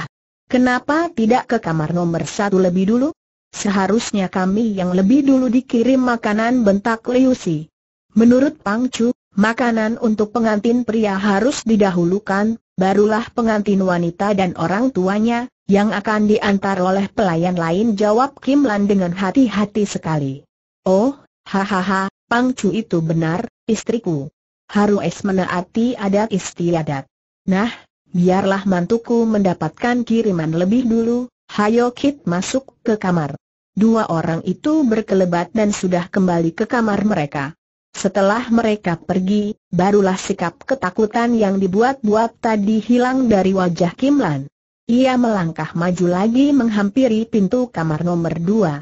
kenapa tidak ke kamar nomor satu lebih dulu? Seharusnya kami yang lebih dulu dikirim makanan bentak Liusi. Menurut Pangcu, Makanan untuk pengantin pria harus didahulukan, barulah pengantin wanita dan orang tuanya, yang akan diantar oleh pelayan lain jawab Kim Lan dengan hati-hati sekali. Oh, hahaha, Pang Chu itu benar, istriku. Haru es menaati adat istiadat. Nah, biarlah mantuku mendapatkan kiriman lebih dulu, hayo Kit masuk ke kamar. Dua orang itu berkelebat dan sudah kembali ke kamar mereka. Setelah mereka pergi, barulah sikap ketakutan yang dibuat-buat tadi hilang dari wajah Kim Lan. Ia melangkah maju lagi menghampiri pintu kamar nomor dua.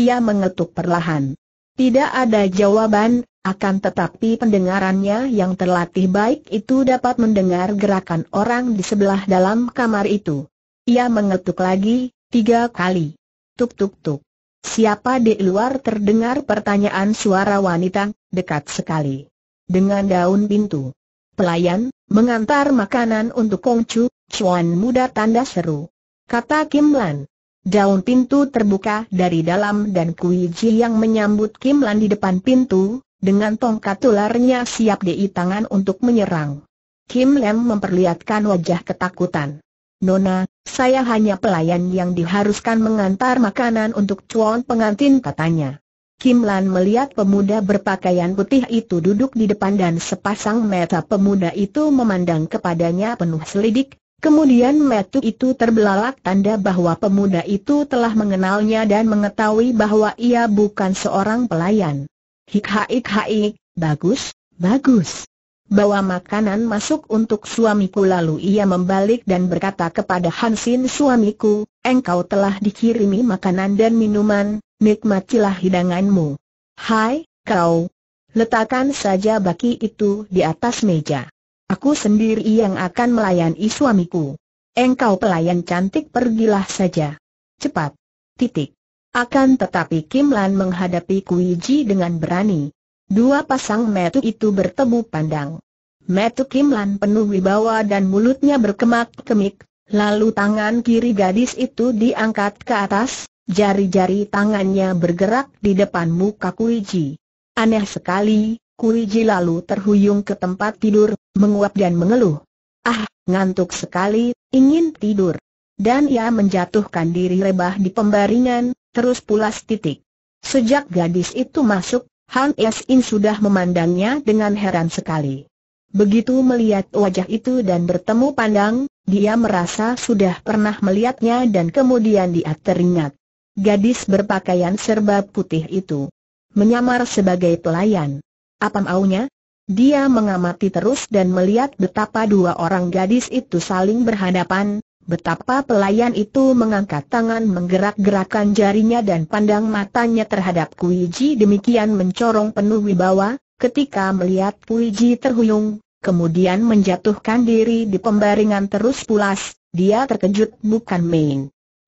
Ia mengetuk perlahan. Tidak ada jawaban, akan tetapi pendengarannya yang terlatih baik itu dapat mendengar gerakan orang di sebelah dalam kamar itu. Ia mengetuk lagi, tiga kali. Tuk tuk tuk. Siapa di luar terdengar pertanyaan suara wanita, dekat sekali. Dengan daun pintu. Pelayan, mengantar makanan untuk Kongcu, Chuan muda tanda seru. Kata Kim Lan. Daun pintu terbuka dari dalam dan Kui Ji yang menyambut Kim Lan di depan pintu, dengan tongkat tularnya siap di tangan untuk menyerang. Kim Lam memperlihatkan wajah ketakutan. Nona, saya hanya pelayan yang diharuskan mengantar makanan untuk cuan pengantin katanya. Kim Lan melihat pemuda berpakaian putih itu duduk di depan dan sepasang mata pemuda itu memandang kepadanya penuh selidik, Kemudian metu itu terbelalak tanda bahwa pemuda itu telah mengenalnya dan mengetahui bahwa ia bukan seorang pelayan. Hik haik haik, bagus, bagus bawa makanan masuk untuk suamiku lalu ia membalik dan berkata kepada Hansin suamiku, engkau telah dikirimi makanan dan minuman, nikmatilah hidanganmu. Hai, kau. Letakkan saja baki itu di atas meja. Aku sendiri yang akan melayani suamiku. Engkau pelayan cantik pergilah saja. Cepat. Titik. Akan tetapi Kim Lan menghadapi Kuiji dengan berani. Dua pasang metu itu bertemu pandang. Metu Kim Lan penuh wibawa dan mulutnya berkemak-kemik, lalu tangan kiri gadis itu diangkat ke atas, jari-jari tangannya bergerak di depan muka Kuiji. Aneh sekali, Kuiji lalu terhuyung ke tempat tidur, menguap dan mengeluh. Ah, ngantuk sekali, ingin tidur. Dan ia menjatuhkan diri rebah di pembaringan, terus pulas titik. Sejak gadis itu masuk, Han In sudah memandangnya dengan heran sekali. Begitu melihat wajah itu dan bertemu pandang, dia merasa sudah pernah melihatnya dan kemudian dia teringat. Gadis berpakaian serba putih itu menyamar sebagai pelayan. Apa maunya? Dia mengamati terus dan melihat betapa dua orang gadis itu saling berhadapan, Betapa pelayan itu mengangkat tangan menggerak-gerakkan jarinya dan pandang matanya terhadap Kuiji demikian mencorong penuh wibawa, ketika melihat Kuiji terhuyung, kemudian menjatuhkan diri di pembaringan terus pulas, dia terkejut bukan main.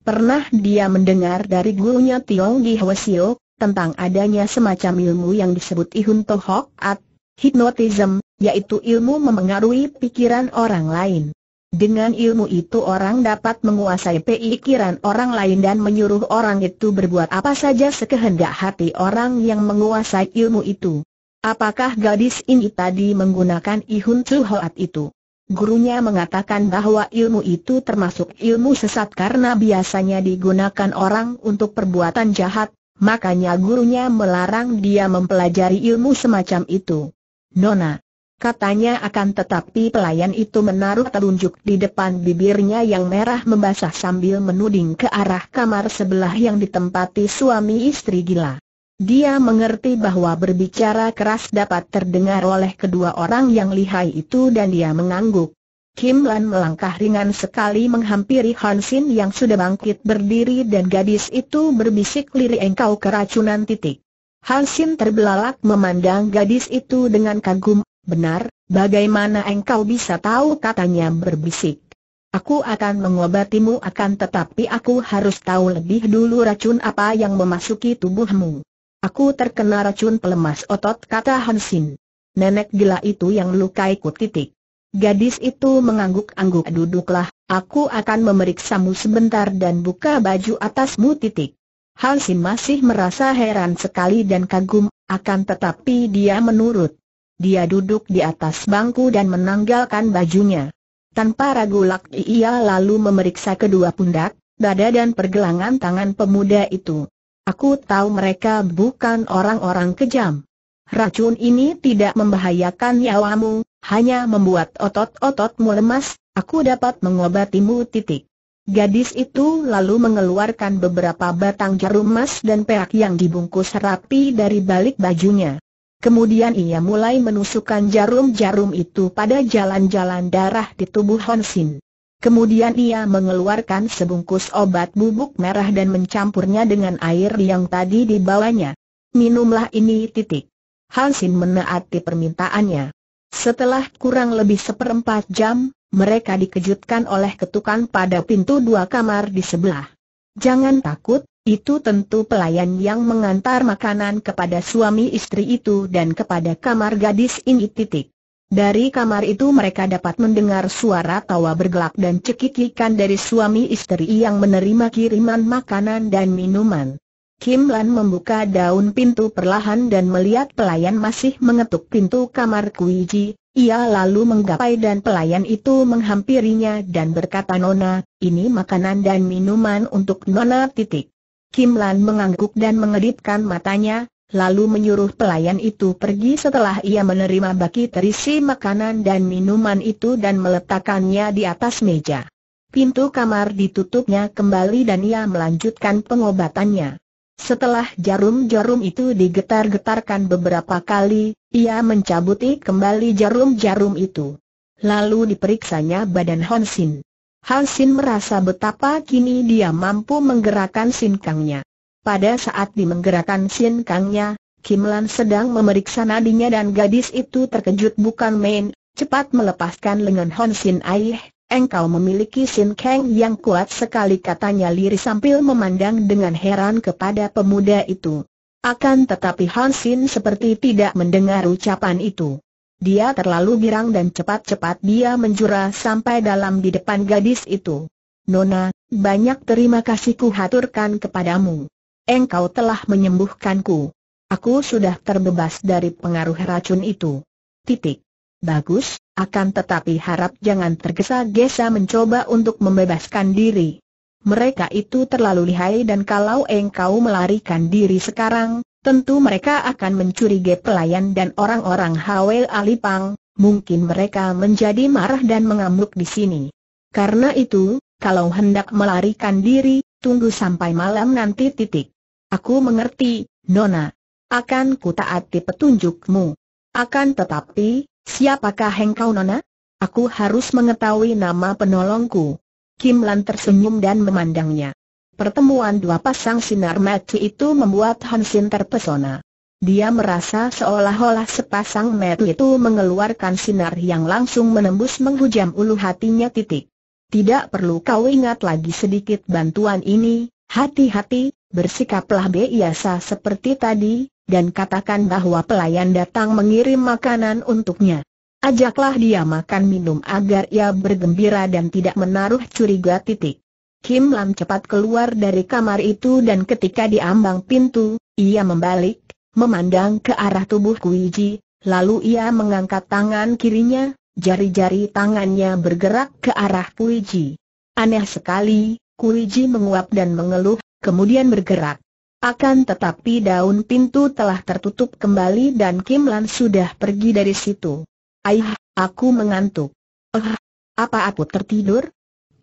Pernah dia mendengar dari gurunya Tiong di Hwasio, tentang adanya semacam ilmu yang disebut Ihun Tohok at Hipnotism, yaitu ilmu memengaruhi pikiran orang lain. Dengan ilmu itu orang dapat menguasai pikiran orang lain dan menyuruh orang itu berbuat apa saja sekehendak hati orang yang menguasai ilmu itu. Apakah gadis ini tadi menggunakan ihun suhoat itu? Gurunya mengatakan bahwa ilmu itu termasuk ilmu sesat karena biasanya digunakan orang untuk perbuatan jahat, makanya gurunya melarang dia mempelajari ilmu semacam itu. Nona, Katanya akan tetapi pelayan itu menaruh telunjuk di depan bibirnya yang merah membasah sambil menuding ke arah kamar sebelah yang ditempati suami istri gila. Dia mengerti bahwa berbicara keras dapat terdengar oleh kedua orang yang lihai itu dan dia mengangguk. Kim Lan melangkah ringan sekali menghampiri Hansin yang sudah bangkit berdiri dan gadis itu berbisik lirik engkau keracunan titik. Hansin terbelalak memandang gadis itu dengan kagum, Benar, bagaimana engkau bisa tahu katanya berbisik. Aku akan mengobatimu akan tetapi aku harus tahu lebih dulu racun apa yang memasuki tubuhmu. Aku terkena racun pelemas otot kata Hansin. Nenek gila itu yang ku titik. Gadis itu mengangguk-angguk duduklah, aku akan memeriksamu sebentar dan buka baju atasmu titik. Hansin masih merasa heran sekali dan kagum, akan tetapi dia menurut. Dia duduk di atas bangku dan menanggalkan bajunya. Tanpa ragu lak ia lalu memeriksa kedua pundak, dada dan pergelangan tangan pemuda itu. Aku tahu mereka bukan orang-orang kejam. Racun ini tidak membahayakan nyawamu, hanya membuat otot-ototmu lemas, aku dapat mengobatimu titik. Gadis itu lalu mengeluarkan beberapa batang jarum emas dan perak yang dibungkus rapi dari balik bajunya. Kemudian ia mulai menusukkan jarum-jarum itu pada jalan-jalan darah di tubuh Honsin. Kemudian ia mengeluarkan sebungkus obat bubuk merah dan mencampurnya dengan air yang tadi dibawanya. Minumlah ini titik. Hansin menaati permintaannya. Setelah kurang lebih seperempat jam, mereka dikejutkan oleh ketukan pada pintu dua kamar di sebelah. Jangan takut, itu tentu pelayan yang mengantar makanan kepada suami istri itu dan kepada kamar gadis ini titik. Dari kamar itu mereka dapat mendengar suara tawa bergelak dan cekikikan dari suami istri yang menerima kiriman makanan dan minuman. Kim Lan membuka daun pintu perlahan dan melihat pelayan masih mengetuk pintu kamar Kuiji. Ia lalu menggapai dan pelayan itu menghampirinya dan berkata Nona, ini makanan dan minuman untuk Nona titik. Kim Lan mengangguk dan mengedipkan matanya, lalu menyuruh pelayan itu pergi setelah ia menerima baki terisi makanan dan minuman itu dan meletakkannya di atas meja. Pintu kamar ditutupnya kembali dan ia melanjutkan pengobatannya. Setelah jarum-jarum itu digetar-getarkan beberapa kali, ia mencabuti kembali jarum-jarum itu. Lalu diperiksanya badan Honsin. Han Sin merasa betapa kini dia mampu menggerakkan Sin Kangnya. Pada saat dimenggerakkan Sin Kangnya, Kim Lan sedang memeriksa nadinya dan gadis itu terkejut bukan main, cepat melepaskan lengan Hon Sin Aih, engkau memiliki Sin Kang yang kuat sekali katanya lirih sambil memandang dengan heran kepada pemuda itu. Akan tetapi Han Sin seperti tidak mendengar ucapan itu. Dia terlalu girang dan cepat-cepat dia menjura sampai dalam di depan gadis itu. Nona, banyak terima kasihku haturkan kepadamu. Engkau telah menyembuhkanku. Aku sudah terbebas dari pengaruh racun itu. Titik. Bagus, akan tetapi harap jangan tergesa-gesa mencoba untuk membebaskan diri. Mereka itu terlalu lihai dan kalau engkau melarikan diri sekarang, Tentu mereka akan mencurigai pelayan dan orang-orang Hawel Alipang, mungkin mereka menjadi marah dan mengamuk di sini. Karena itu, kalau hendak melarikan diri, tunggu sampai malam nanti titik. Aku mengerti, Nona. Akan ku taati petunjukmu. Akan tetapi, siapakah engkau Nona? Aku harus mengetahui nama penolongku. Kim Lan tersenyum dan memandangnya. Pertemuan dua pasang sinar mata itu membuat Hansin terpesona. Dia merasa seolah-olah sepasang mata itu mengeluarkan sinar yang langsung menembus menghujam ulu hatinya titik. Tidak perlu kau ingat lagi sedikit bantuan ini, hati-hati, bersikaplah biasa seperti tadi, dan katakan bahwa pelayan datang mengirim makanan untuknya. Ajaklah dia makan minum agar ia bergembira dan tidak menaruh curiga titik. Kim Lam cepat keluar dari kamar itu dan ketika diambang pintu, ia membalik, memandang ke arah tubuh Kuiji, lalu ia mengangkat tangan kirinya, jari-jari tangannya bergerak ke arah Kuiji. Aneh sekali, Kuiji menguap dan mengeluh, kemudian bergerak. Akan tetapi daun pintu telah tertutup kembali dan Kim Lan sudah pergi dari situ. Aih, aku mengantuk. Eh, apa aku tertidur?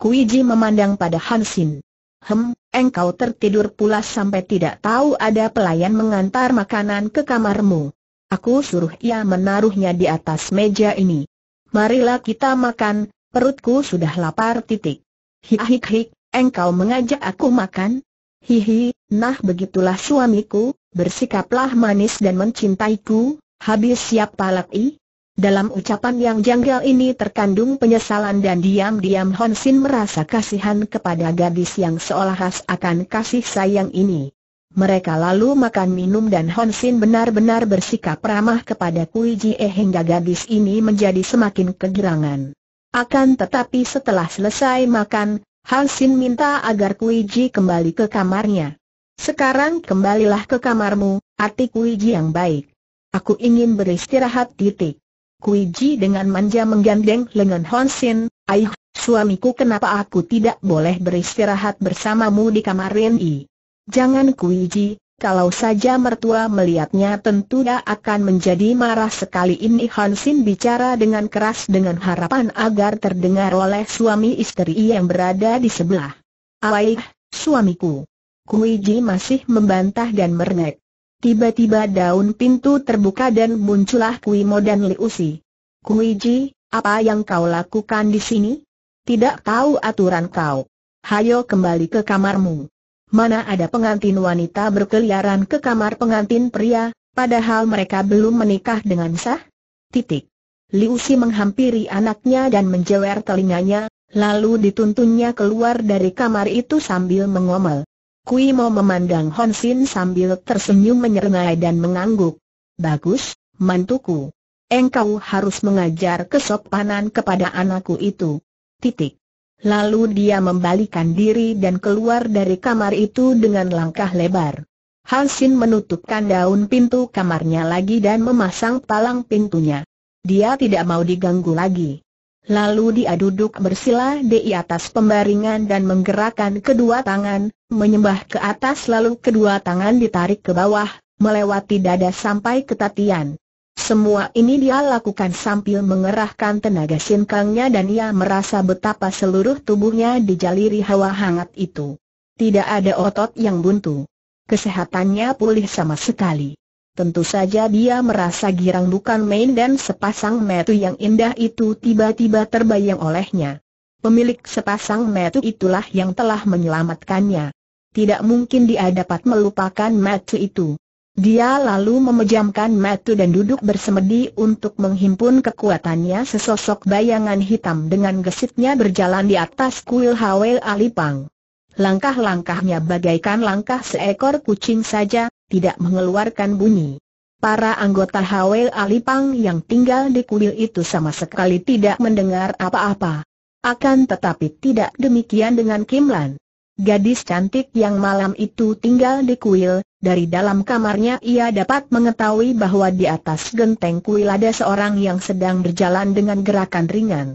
Kuiji memandang pada Hansin. Hem, engkau tertidur pula sampai tidak tahu ada pelayan mengantar makanan ke kamarmu. Aku suruh ia menaruhnya di atas meja ini. Marilah kita makan, perutku sudah lapar titik. Hik hik engkau mengajak aku makan? Hihi, nah begitulah suamiku, bersikaplah manis dan mencintaiku, habis siap palak i, dalam ucapan yang janggal ini terkandung penyesalan dan diam-diam Hon Sin merasa kasihan kepada gadis yang seolah khas akan kasih sayang ini. Mereka lalu makan minum dan Hon Sin benar-benar bersikap ramah kepada Kui Eh hingga gadis ini menjadi semakin kegirangan. Akan tetapi setelah selesai makan, Hon Sin minta agar Kui Ji kembali ke kamarnya. Sekarang kembalilah ke kamarmu, arti Kui Ji yang baik. Aku ingin beristirahat titik. Kui Ji dengan manja menggandeng lengan Hon Sin, Aih, suamiku kenapa aku tidak boleh beristirahat bersamamu di kamar ini? Jangan Kui Ji, kalau saja mertua melihatnya tentu dia akan menjadi marah sekali ini Hon Sin bicara dengan keras dengan harapan agar terdengar oleh suami istri yang berada di sebelah. Aih, suamiku. Kui Ji masih membantah dan merengek. Tiba-tiba daun pintu terbuka dan muncullah Kui Mo dan Liusi. Kuiji, apa yang kau lakukan di sini? Tidak tahu aturan kau. Hayo kembali ke kamarmu. Mana ada pengantin wanita berkeliaran ke kamar pengantin pria, padahal mereka belum menikah dengan sah? Titik. Liusi menghampiri anaknya dan menjewer telinganya, lalu dituntunnya keluar dari kamar itu sambil mengomel. Kui Mo memandang Hon Sin sambil tersenyum menyerengai dan mengangguk. Bagus, mantuku. Engkau harus mengajar kesopanan kepada anakku itu. Titik. Lalu dia membalikan diri dan keluar dari kamar itu dengan langkah lebar. Hansin menutupkan daun pintu kamarnya lagi dan memasang palang pintunya. Dia tidak mau diganggu lagi. Lalu dia duduk bersila di atas pembaringan dan menggerakkan kedua tangan, menyembah ke atas lalu kedua tangan ditarik ke bawah, melewati dada sampai ke tatian. Semua ini dia lakukan sambil mengerahkan tenaga sinkangnya dan ia merasa betapa seluruh tubuhnya dijaliri hawa hangat itu. Tidak ada otot yang buntu. Kesehatannya pulih sama sekali. Tentu saja dia merasa girang bukan main dan sepasang metu yang indah itu tiba-tiba terbayang olehnya. Pemilik sepasang metu itulah yang telah menyelamatkannya. Tidak mungkin dia dapat melupakan metu itu. Dia lalu memejamkan metu dan duduk bersemedi untuk menghimpun kekuatannya sesosok bayangan hitam dengan gesitnya berjalan di atas kuil Hawel Alipang. Langkah-langkahnya bagaikan langkah seekor kucing saja, tidak mengeluarkan bunyi. Para anggota Hwee Alipang yang tinggal di kuil itu sama sekali tidak mendengar apa-apa. Akan tetapi tidak demikian dengan Kim Lan. Gadis cantik yang malam itu tinggal di kuil, dari dalam kamarnya ia dapat mengetahui bahwa di atas genteng kuil ada seorang yang sedang berjalan dengan gerakan ringan.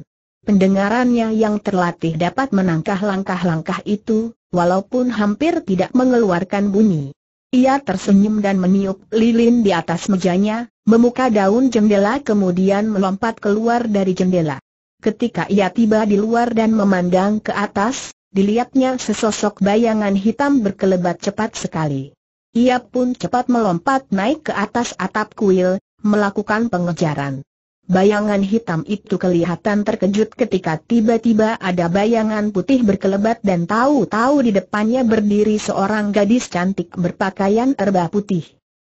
Pendengarannya yang terlatih dapat menangkah langkah-langkah itu, walaupun hampir tidak mengeluarkan bunyi. Ia tersenyum dan meniup lilin di atas mejanya, memuka daun jendela kemudian melompat keluar dari jendela. Ketika ia tiba di luar dan memandang ke atas, dilihatnya sesosok bayangan hitam berkelebat cepat sekali. Ia pun cepat melompat naik ke atas atap kuil, melakukan pengejaran. Bayangan hitam itu kelihatan terkejut ketika tiba-tiba ada bayangan putih berkelebat dan tahu-tahu di depannya berdiri seorang gadis cantik berpakaian erba putih.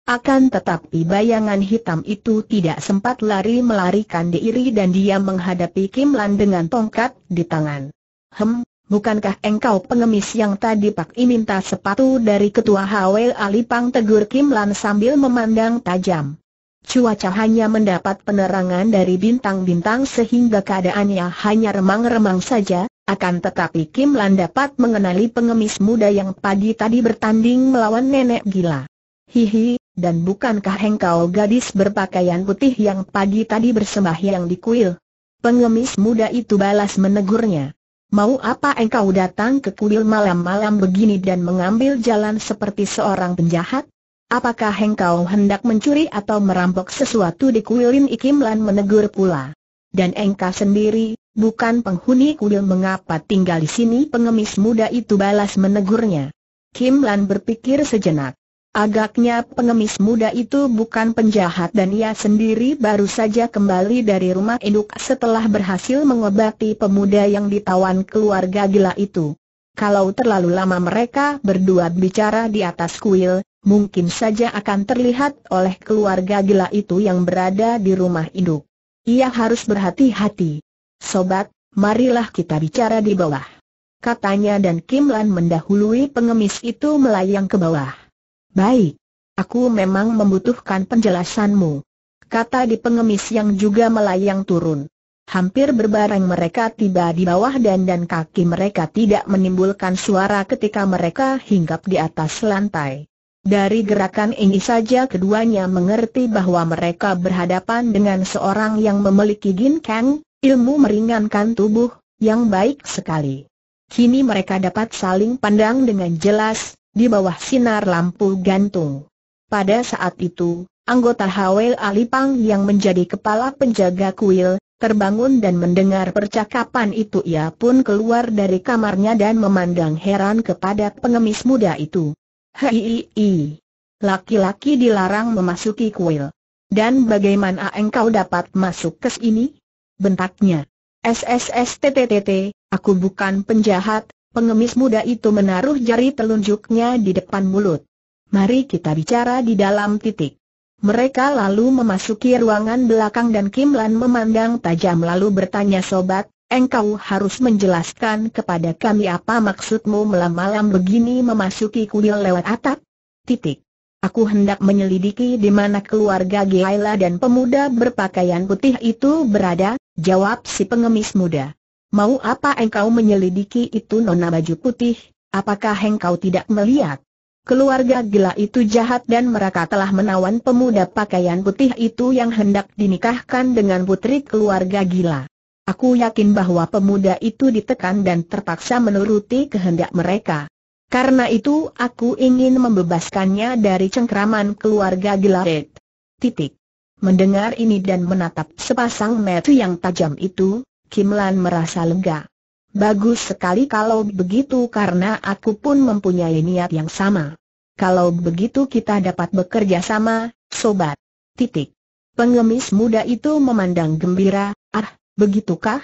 Akan tetapi bayangan hitam itu tidak sempat lari melarikan diri dan dia menghadapi Kim Lan dengan tongkat di tangan. Hem, bukankah engkau pengemis yang tadi Pak I minta sepatu dari ketua Hwel Ali Pang tegur Kim Lan sambil memandang tajam. Cuaca hanya mendapat penerangan dari bintang-bintang sehingga keadaannya hanya remang-remang saja, akan tetapi Kim Lan dapat mengenali pengemis muda yang pagi tadi bertanding melawan nenek gila. Hihi, dan bukankah engkau gadis berpakaian putih yang pagi tadi bersembah yang di kuil? Pengemis muda itu balas menegurnya. Mau apa engkau datang ke kuil malam-malam begini dan mengambil jalan seperti seorang penjahat? Apakah engkau hendak mencuri atau merampok sesuatu di kuilin Ikimlan menegur pula? Dan engkau sendiri, bukan penghuni kuil mengapa tinggal di sini pengemis muda itu balas menegurnya. Kim Lan berpikir sejenak. Agaknya pengemis muda itu bukan penjahat dan ia sendiri baru saja kembali dari rumah induk setelah berhasil mengobati pemuda yang ditawan keluarga gila itu. Kalau terlalu lama mereka berdua bicara di atas kuil, mungkin saja akan terlihat oleh keluarga gila itu yang berada di rumah induk. Ia harus berhati-hati. Sobat, marilah kita bicara di bawah. Katanya dan Kim Lan mendahului pengemis itu melayang ke bawah. Baik. Aku memang membutuhkan penjelasanmu. Kata di pengemis yang juga melayang turun. Hampir berbareng mereka tiba di bawah dan dan kaki mereka tidak menimbulkan suara ketika mereka hinggap di atas lantai. Dari gerakan ini saja keduanya mengerti bahwa mereka berhadapan dengan seorang yang memiliki Gin ilmu meringankan tubuh, yang baik sekali. Kini mereka dapat saling pandang dengan jelas, di bawah sinar lampu gantung. Pada saat itu, anggota Hawel Alipang yang menjadi kepala penjaga kuil, terbangun dan mendengar percakapan itu ia pun keluar dari kamarnya dan memandang heran kepada pengemis muda itu. Hei, laki-laki dilarang memasuki kuil. Dan bagaimana engkau dapat masuk ke sini? Bentaknya. SSSTTTT, aku bukan penjahat, pengemis muda itu menaruh jari telunjuknya di depan mulut. Mari kita bicara di dalam titik. Mereka lalu memasuki ruangan belakang dan Kim Lan memandang tajam lalu bertanya sobat, engkau harus menjelaskan kepada kami apa maksudmu malam-malam begini memasuki kuil lewat atap? Titik. Aku hendak menyelidiki di mana keluarga Gaila dan pemuda berpakaian putih itu berada, jawab si pengemis muda. Mau apa engkau menyelidiki itu nona baju putih, apakah engkau tidak melihat? Keluarga gila itu jahat dan mereka telah menawan pemuda pakaian putih itu yang hendak dinikahkan dengan putri keluarga gila. Aku yakin bahwa pemuda itu ditekan dan terpaksa menuruti kehendak mereka. Karena itu aku ingin membebaskannya dari cengkraman keluarga Gilaret. Titik. Mendengar ini dan menatap sepasang mata yang tajam itu, Kimlan merasa lega. Bagus sekali kalau begitu karena aku pun mempunyai niat yang sama. Kalau begitu kita dapat bekerja sama, sobat. Titik. Pengemis muda itu memandang gembira, ah, Begitukah?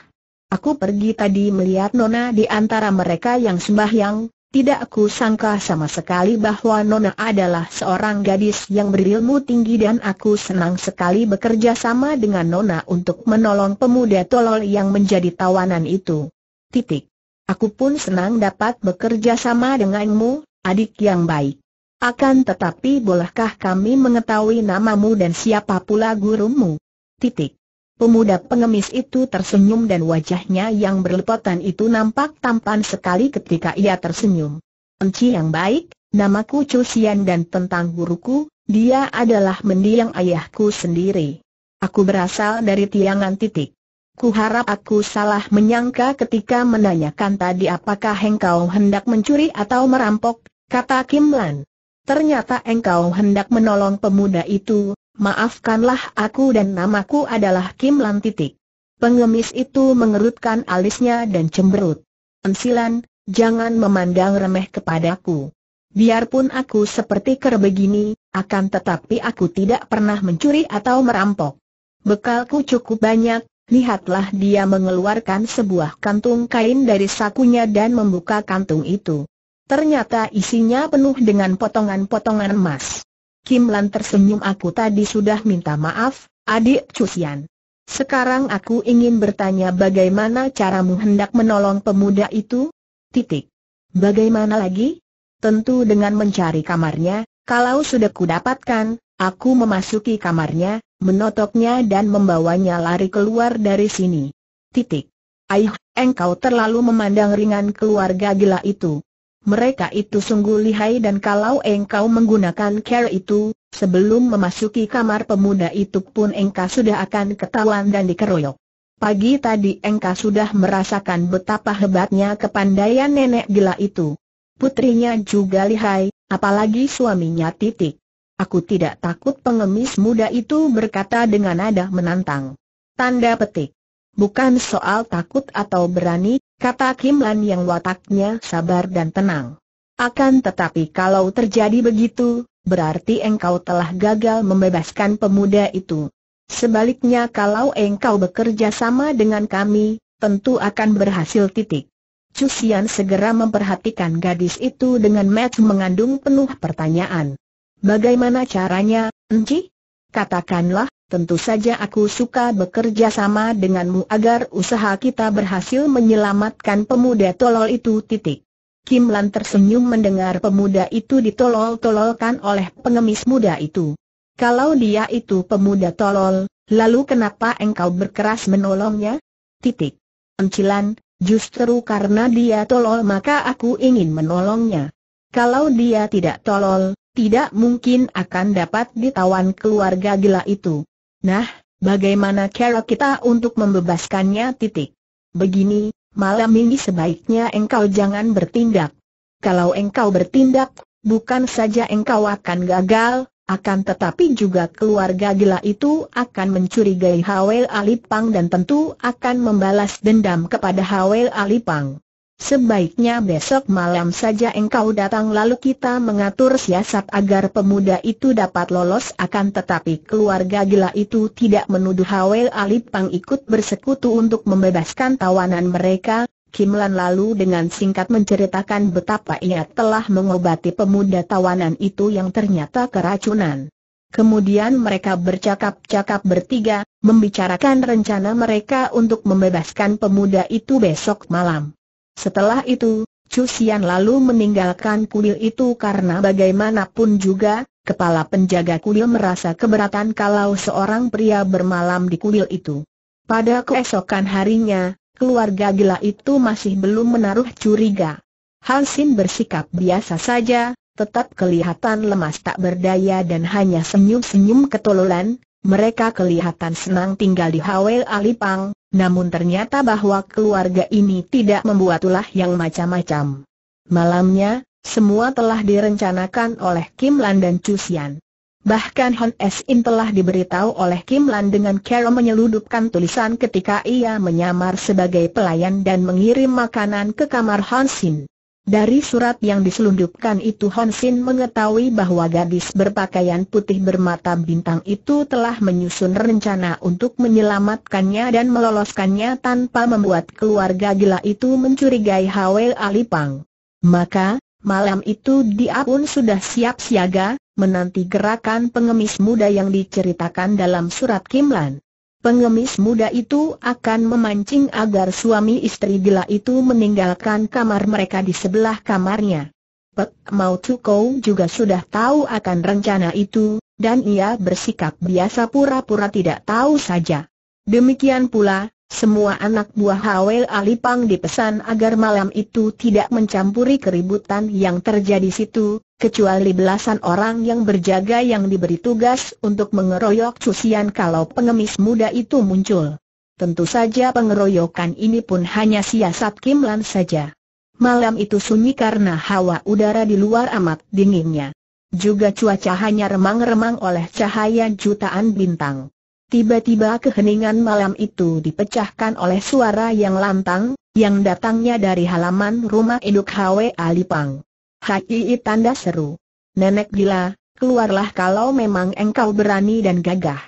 Aku pergi tadi melihat Nona di antara mereka yang sembahyang, tidak aku sangka sama sekali bahwa Nona adalah seorang gadis yang berilmu tinggi dan aku senang sekali bekerja sama dengan Nona untuk menolong pemuda tolol yang menjadi tawanan itu. Titik. Aku pun senang dapat bekerja sama denganmu, adik yang baik. Akan tetapi bolehkah kami mengetahui namamu dan siapa pula gurumu? Titik. Pemuda pengemis itu tersenyum dan wajahnya yang berlepotan itu nampak tampan sekali ketika ia tersenyum. Enci yang baik, namaku Chu Xian dan tentang guruku, dia adalah mendiang ayahku sendiri. Aku berasal dari tiangan titik. Kuharap aku salah menyangka ketika menanyakan tadi apakah engkau hendak mencuri atau merampok, kata Kim Lan. Ternyata engkau hendak menolong pemuda itu, maafkanlah aku dan namaku adalah Kim Lan titik. Pengemis itu mengerutkan alisnya dan cemberut. Ensilan, jangan memandang remeh kepadaku. Biarpun aku seperti ker begini, akan tetapi aku tidak pernah mencuri atau merampok. Bekalku cukup banyak, lihatlah dia mengeluarkan sebuah kantung kain dari sakunya dan membuka kantung itu. Ternyata isinya penuh dengan potongan-potongan emas. Kim Lan tersenyum aku tadi sudah minta maaf, adik Cusian. Sekarang aku ingin bertanya bagaimana caramu hendak menolong pemuda itu? Titik. Bagaimana lagi? Tentu dengan mencari kamarnya, kalau sudah kudapatkan, aku memasuki kamarnya, menotoknya dan membawanya lari keluar dari sini. Titik. Aih, engkau terlalu memandang ringan keluarga gila itu mereka itu sungguh lihai dan kalau engkau menggunakan care itu, sebelum memasuki kamar pemuda itu pun engkau sudah akan ketahuan dan dikeroyok. Pagi tadi engkau sudah merasakan betapa hebatnya kepandaian nenek gila itu. Putrinya juga lihai, apalagi suaminya titik. Aku tidak takut pengemis muda itu berkata dengan nada menantang. Tanda petik. Bukan soal takut atau berani, kata Kim Lan yang wataknya sabar dan tenang. Akan tetapi kalau terjadi begitu, berarti engkau telah gagal membebaskan pemuda itu. Sebaliknya kalau engkau bekerja sama dengan kami, tentu akan berhasil titik. Xian segera memperhatikan gadis itu dengan match mengandung penuh pertanyaan. Bagaimana caranya, Enci? Katakanlah, Tentu saja aku suka bekerja sama denganmu agar usaha kita berhasil menyelamatkan pemuda tolol itu titik. Kim Lan tersenyum mendengar pemuda itu ditolol-tololkan oleh pengemis muda itu. Kalau dia itu pemuda tolol, lalu kenapa engkau berkeras menolongnya? Titik. Encilan, justru karena dia tolol maka aku ingin menolongnya. Kalau dia tidak tolol, tidak mungkin akan dapat ditawan keluarga gila itu. Nah, bagaimana cara kita untuk membebaskannya titik? Begini, malam ini sebaiknya engkau jangan bertindak. Kalau engkau bertindak, bukan saja engkau akan gagal, akan tetapi juga keluarga gila itu akan mencurigai Hawel Alipang dan tentu akan membalas dendam kepada Hawel Alipang. Sebaiknya besok malam saja engkau datang lalu kita mengatur siasat agar pemuda itu dapat lolos akan tetapi keluarga gila itu tidak menuduh Alip Pang ikut bersekutu untuk membebaskan tawanan mereka. Kimlan lalu dengan singkat menceritakan betapa ia telah mengobati pemuda tawanan itu yang ternyata keracunan. Kemudian mereka bercakap-cakap bertiga, membicarakan rencana mereka untuk membebaskan pemuda itu besok malam. Setelah itu, Chu Xian lalu meninggalkan kuil itu karena bagaimanapun juga, kepala penjaga kuil merasa keberatan kalau seorang pria bermalam di kuil itu. Pada keesokan harinya, keluarga gila itu masih belum menaruh curiga. Hal Sin bersikap biasa saja, tetap kelihatan lemas tak berdaya dan hanya senyum-senyum ketololan, mereka kelihatan senang tinggal di Hawel Alipang, namun ternyata bahwa keluarga ini tidak membuat ulah yang macam-macam. Malamnya, semua telah direncanakan oleh Kim Lan dan Chu Xian. Bahkan Hon In telah diberitahu oleh Kim Lan dengan cara menyeludupkan tulisan ketika ia menyamar sebagai pelayan dan mengirim makanan ke kamar Hon Sin. Dari surat yang diselundupkan itu Hon Sin mengetahui bahwa gadis berpakaian putih bermata bintang itu telah menyusun rencana untuk menyelamatkannya dan meloloskannya tanpa membuat keluarga gila itu mencurigai Hwel Alipang. Maka, malam itu dia pun sudah siap siaga, menanti gerakan pengemis muda yang diceritakan dalam surat Kimlan. Pengemis muda itu akan memancing agar suami istri gila itu meninggalkan kamar mereka di sebelah kamarnya. Pek Mau Tukou juga sudah tahu akan rencana itu, dan ia bersikap biasa pura-pura tidak tahu saja. Demikian pula, semua anak buah Hwel Alipang dipesan agar malam itu tidak mencampuri keributan yang terjadi situ, kecuali belasan orang yang berjaga yang diberi tugas untuk mengeroyok cusian kalau pengemis muda itu muncul. Tentu saja pengeroyokan ini pun hanya siasat Kim Lan saja. Malam itu sunyi karena hawa udara di luar amat dinginnya. Juga cuaca hanya remang-remang oleh cahaya jutaan bintang. Tiba-tiba keheningan malam itu dipecahkan oleh suara yang lantang, yang datangnya dari halaman rumah induk Hwe Alipang. Haki tanda seru. Nenek gila, keluarlah kalau memang engkau berani dan gagah.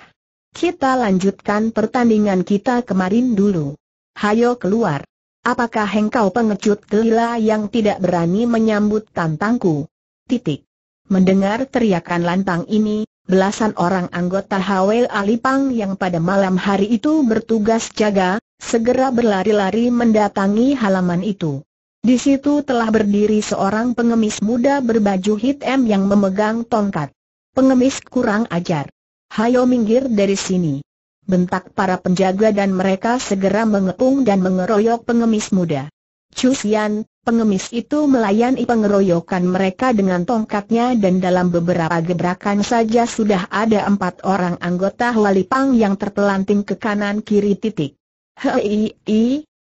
Kita lanjutkan pertandingan kita kemarin dulu. Hayo keluar. Apakah engkau pengecut gila yang tidak berani menyambut tantangku? Titik. Mendengar teriakan lantang ini, belasan orang anggota Hawel Alipang yang pada malam hari itu bertugas jaga, segera berlari-lari mendatangi halaman itu. Di situ telah berdiri seorang pengemis muda berbaju hitam yang memegang tongkat. Pengemis kurang ajar. Hayo minggir dari sini. Bentak para penjaga dan mereka segera mengepung dan mengeroyok pengemis muda. Cusian, pengemis itu melayani pengeroyokan mereka dengan tongkatnya dan dalam beberapa gebrakan saja sudah ada empat orang anggota Hualipang yang terpelanting ke kanan kiri titik. Hei,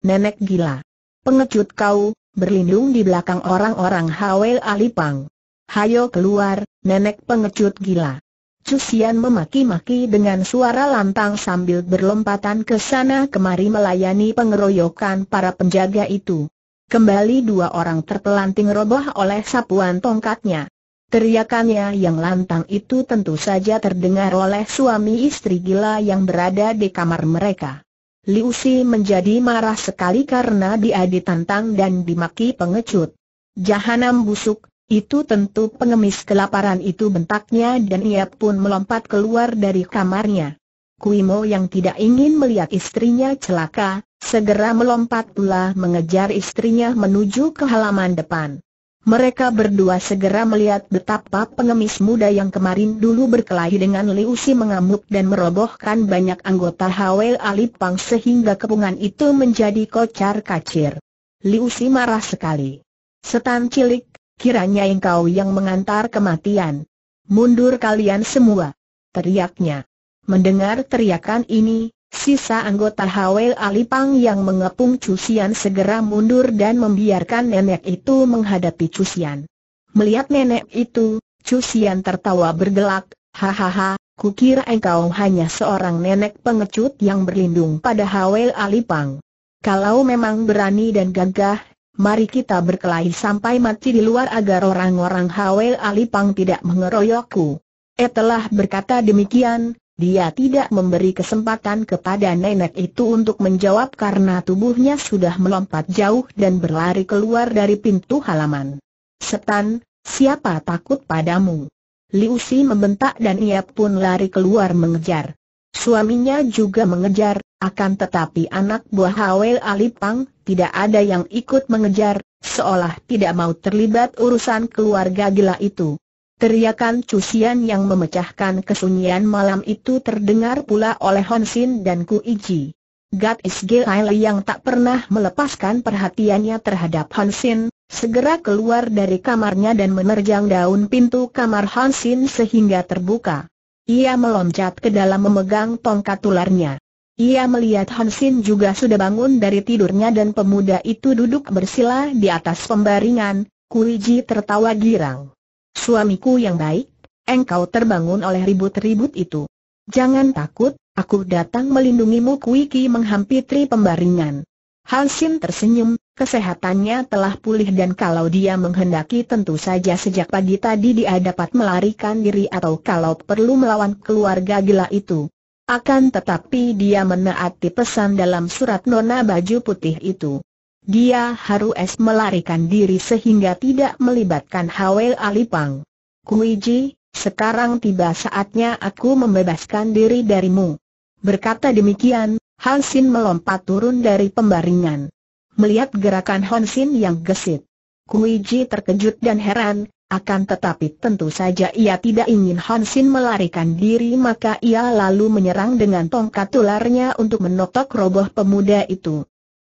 nenek gila. Pengecut kau, berlindung di belakang orang-orang Hawel Alipang. Hayo keluar, nenek pengecut gila. Cusian memaki-maki dengan suara lantang sambil berlompatan ke sana kemari melayani pengeroyokan para penjaga itu. Kembali dua orang terpelanting roboh oleh sapuan tongkatnya. Teriakannya yang lantang itu tentu saja terdengar oleh suami istri gila yang berada di kamar mereka. Liu Si menjadi marah sekali karena dia ditantang dan dimaki pengecut. Jahanam busuk, itu tentu pengemis kelaparan itu bentaknya dan ia pun melompat keluar dari kamarnya. Kuimo yang tidak ingin melihat istrinya celaka, segera melompat pula mengejar istrinya menuju ke halaman depan. Mereka berdua segera melihat betapa pengemis muda yang kemarin dulu berkelahi dengan Liu Si mengamuk dan merobohkan banyak anggota Hawel Alipang sehingga kepungan itu menjadi kocar kacir. Liu Si marah sekali. Setan cilik, kiranya engkau yang mengantar kematian. Mundur kalian semua! Teriaknya. Mendengar teriakan ini, Sisa anggota Hawel Alipang yang mengepung Cusian segera mundur dan membiarkan nenek itu menghadapi Cusian. Melihat nenek itu, Cusian tertawa bergelak, hahaha, kukira engkau hanya seorang nenek pengecut yang berlindung pada Hawel Alipang. Kalau memang berani dan gagah, mari kita berkelahi sampai mati di luar agar orang-orang Hawel Alipang tidak mengeroyokku. Eh telah berkata demikian, dia tidak memberi kesempatan kepada nenek itu untuk menjawab karena tubuhnya sudah melompat jauh dan berlari keluar dari pintu halaman. Setan, siapa takut padamu? Liu Si membentak dan ia pun lari keluar mengejar. Suaminya juga mengejar, akan tetapi anak buah Hawel Alipang tidak ada yang ikut mengejar, seolah tidak mau terlibat urusan keluarga gila itu. Teriakan cusian yang memecahkan kesunyian malam itu terdengar pula oleh Hon Sin dan Ku Iji. Gat Isgail yang tak pernah melepaskan perhatiannya terhadap Hon segera keluar dari kamarnya dan menerjang daun pintu kamar Hon sehingga terbuka. Ia meloncat ke dalam memegang tongkat tularnya. Ia melihat Hon juga sudah bangun dari tidurnya dan pemuda itu duduk bersila di atas pembaringan, Ku tertawa girang. Suamiku yang baik, engkau terbangun oleh ribut-ribut itu. Jangan takut, aku datang melindungimu Kuiki menghampiri pembaringan. Hansin tersenyum, kesehatannya telah pulih dan kalau dia menghendaki tentu saja sejak pagi tadi dia dapat melarikan diri atau kalau perlu melawan keluarga gila itu. Akan tetapi dia menaati pesan dalam surat nona baju putih itu. Dia harus melarikan diri sehingga tidak melibatkan Hawel Alipang. Kuiji, sekarang tiba saatnya aku membebaskan diri darimu. Berkata demikian, Hansin melompat turun dari pembaringan. Melihat gerakan Hansin yang gesit, Kuiji terkejut dan heran, akan tetapi tentu saja ia tidak ingin Hansin melarikan diri maka ia lalu menyerang dengan tongkat ularnya untuk menotok roboh pemuda itu.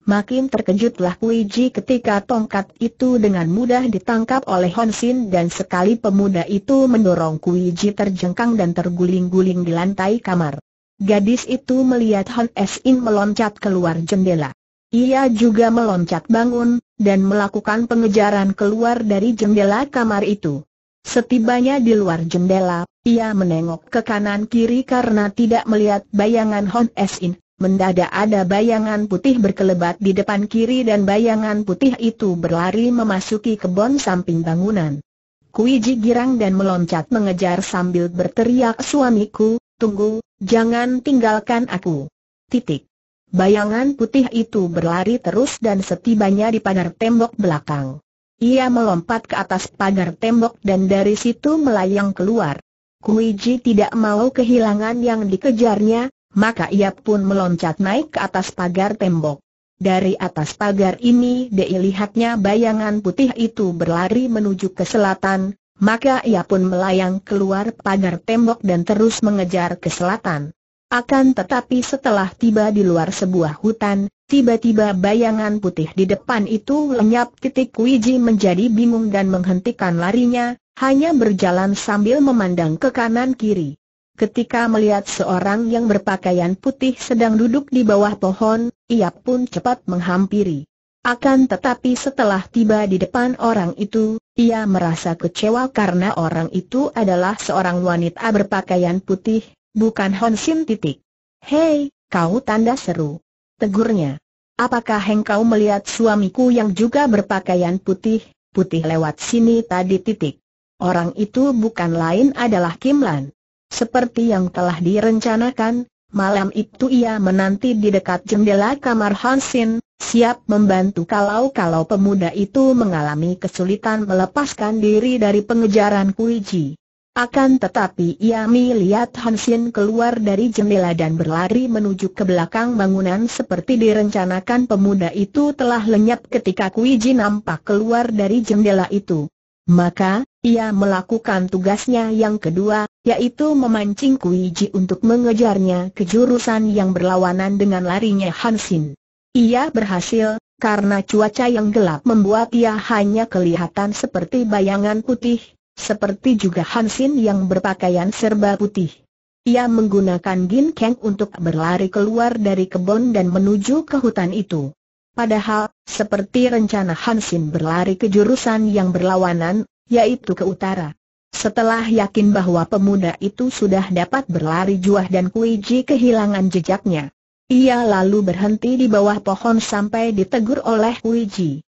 Makin terkejutlah Kui Ji ketika tongkat itu dengan mudah ditangkap oleh Hon Sin dan sekali pemuda itu mendorong Kui Ji terjengkang dan terguling-guling di lantai kamar. Gadis itu melihat Hon Sin meloncat keluar jendela. Ia juga meloncat bangun, dan melakukan pengejaran keluar dari jendela kamar itu. Setibanya di luar jendela, ia menengok ke kanan kiri karena tidak melihat bayangan Hon Sin mendadak ada bayangan putih berkelebat di depan kiri dan bayangan putih itu berlari memasuki kebun samping bangunan. Kuiji girang dan meloncat mengejar sambil berteriak suamiku, tunggu, jangan tinggalkan aku. Titik. Bayangan putih itu berlari terus dan setibanya di pagar tembok belakang. Ia melompat ke atas pagar tembok dan dari situ melayang keluar. Kuiji tidak mau kehilangan yang dikejarnya, maka ia pun meloncat naik ke atas pagar tembok. Dari atas pagar ini dia lihatnya bayangan putih itu berlari menuju ke selatan, maka ia pun melayang keluar pagar tembok dan terus mengejar ke selatan. Akan tetapi setelah tiba di luar sebuah hutan, tiba-tiba bayangan putih di depan itu lenyap titik Kuiji menjadi bingung dan menghentikan larinya, hanya berjalan sambil memandang ke kanan kiri. Ketika melihat seorang yang berpakaian putih sedang duduk di bawah pohon, ia pun cepat menghampiri. Akan tetapi setelah tiba di depan orang itu, ia merasa kecewa karena orang itu adalah seorang wanita berpakaian putih, bukan Honsin titik. Hei, kau tanda seru. Tegurnya. Apakah engkau melihat suamiku yang juga berpakaian putih, putih lewat sini tadi titik. Orang itu bukan lain adalah Kimlan. Seperti yang telah direncanakan, malam itu ia menanti di dekat jendela kamar Hansin, siap membantu kalau-kalau pemuda itu mengalami kesulitan melepaskan diri dari pengejaran Kuiji. Akan tetapi ia melihat Hansin keluar dari jendela dan berlari menuju ke belakang bangunan seperti direncanakan pemuda itu telah lenyap ketika Kuiji nampak keluar dari jendela itu. Maka, ia melakukan tugasnya yang kedua, yaitu memancing Kui Ji untuk mengejarnya ke jurusan yang berlawanan dengan larinya Hansin. Ia berhasil, karena cuaca yang gelap membuat ia hanya kelihatan seperti bayangan putih, seperti juga Hansin yang berpakaian serba putih. Ia menggunakan ginkeng untuk berlari keluar dari kebun dan menuju ke hutan itu. Padahal, seperti rencana Hansin berlari ke jurusan yang berlawanan, yaitu ke utara. Setelah yakin bahwa pemuda itu sudah dapat berlari juah dan Kuiji kehilangan jejaknya. Ia lalu berhenti di bawah pohon sampai ditegur oleh Kuiji.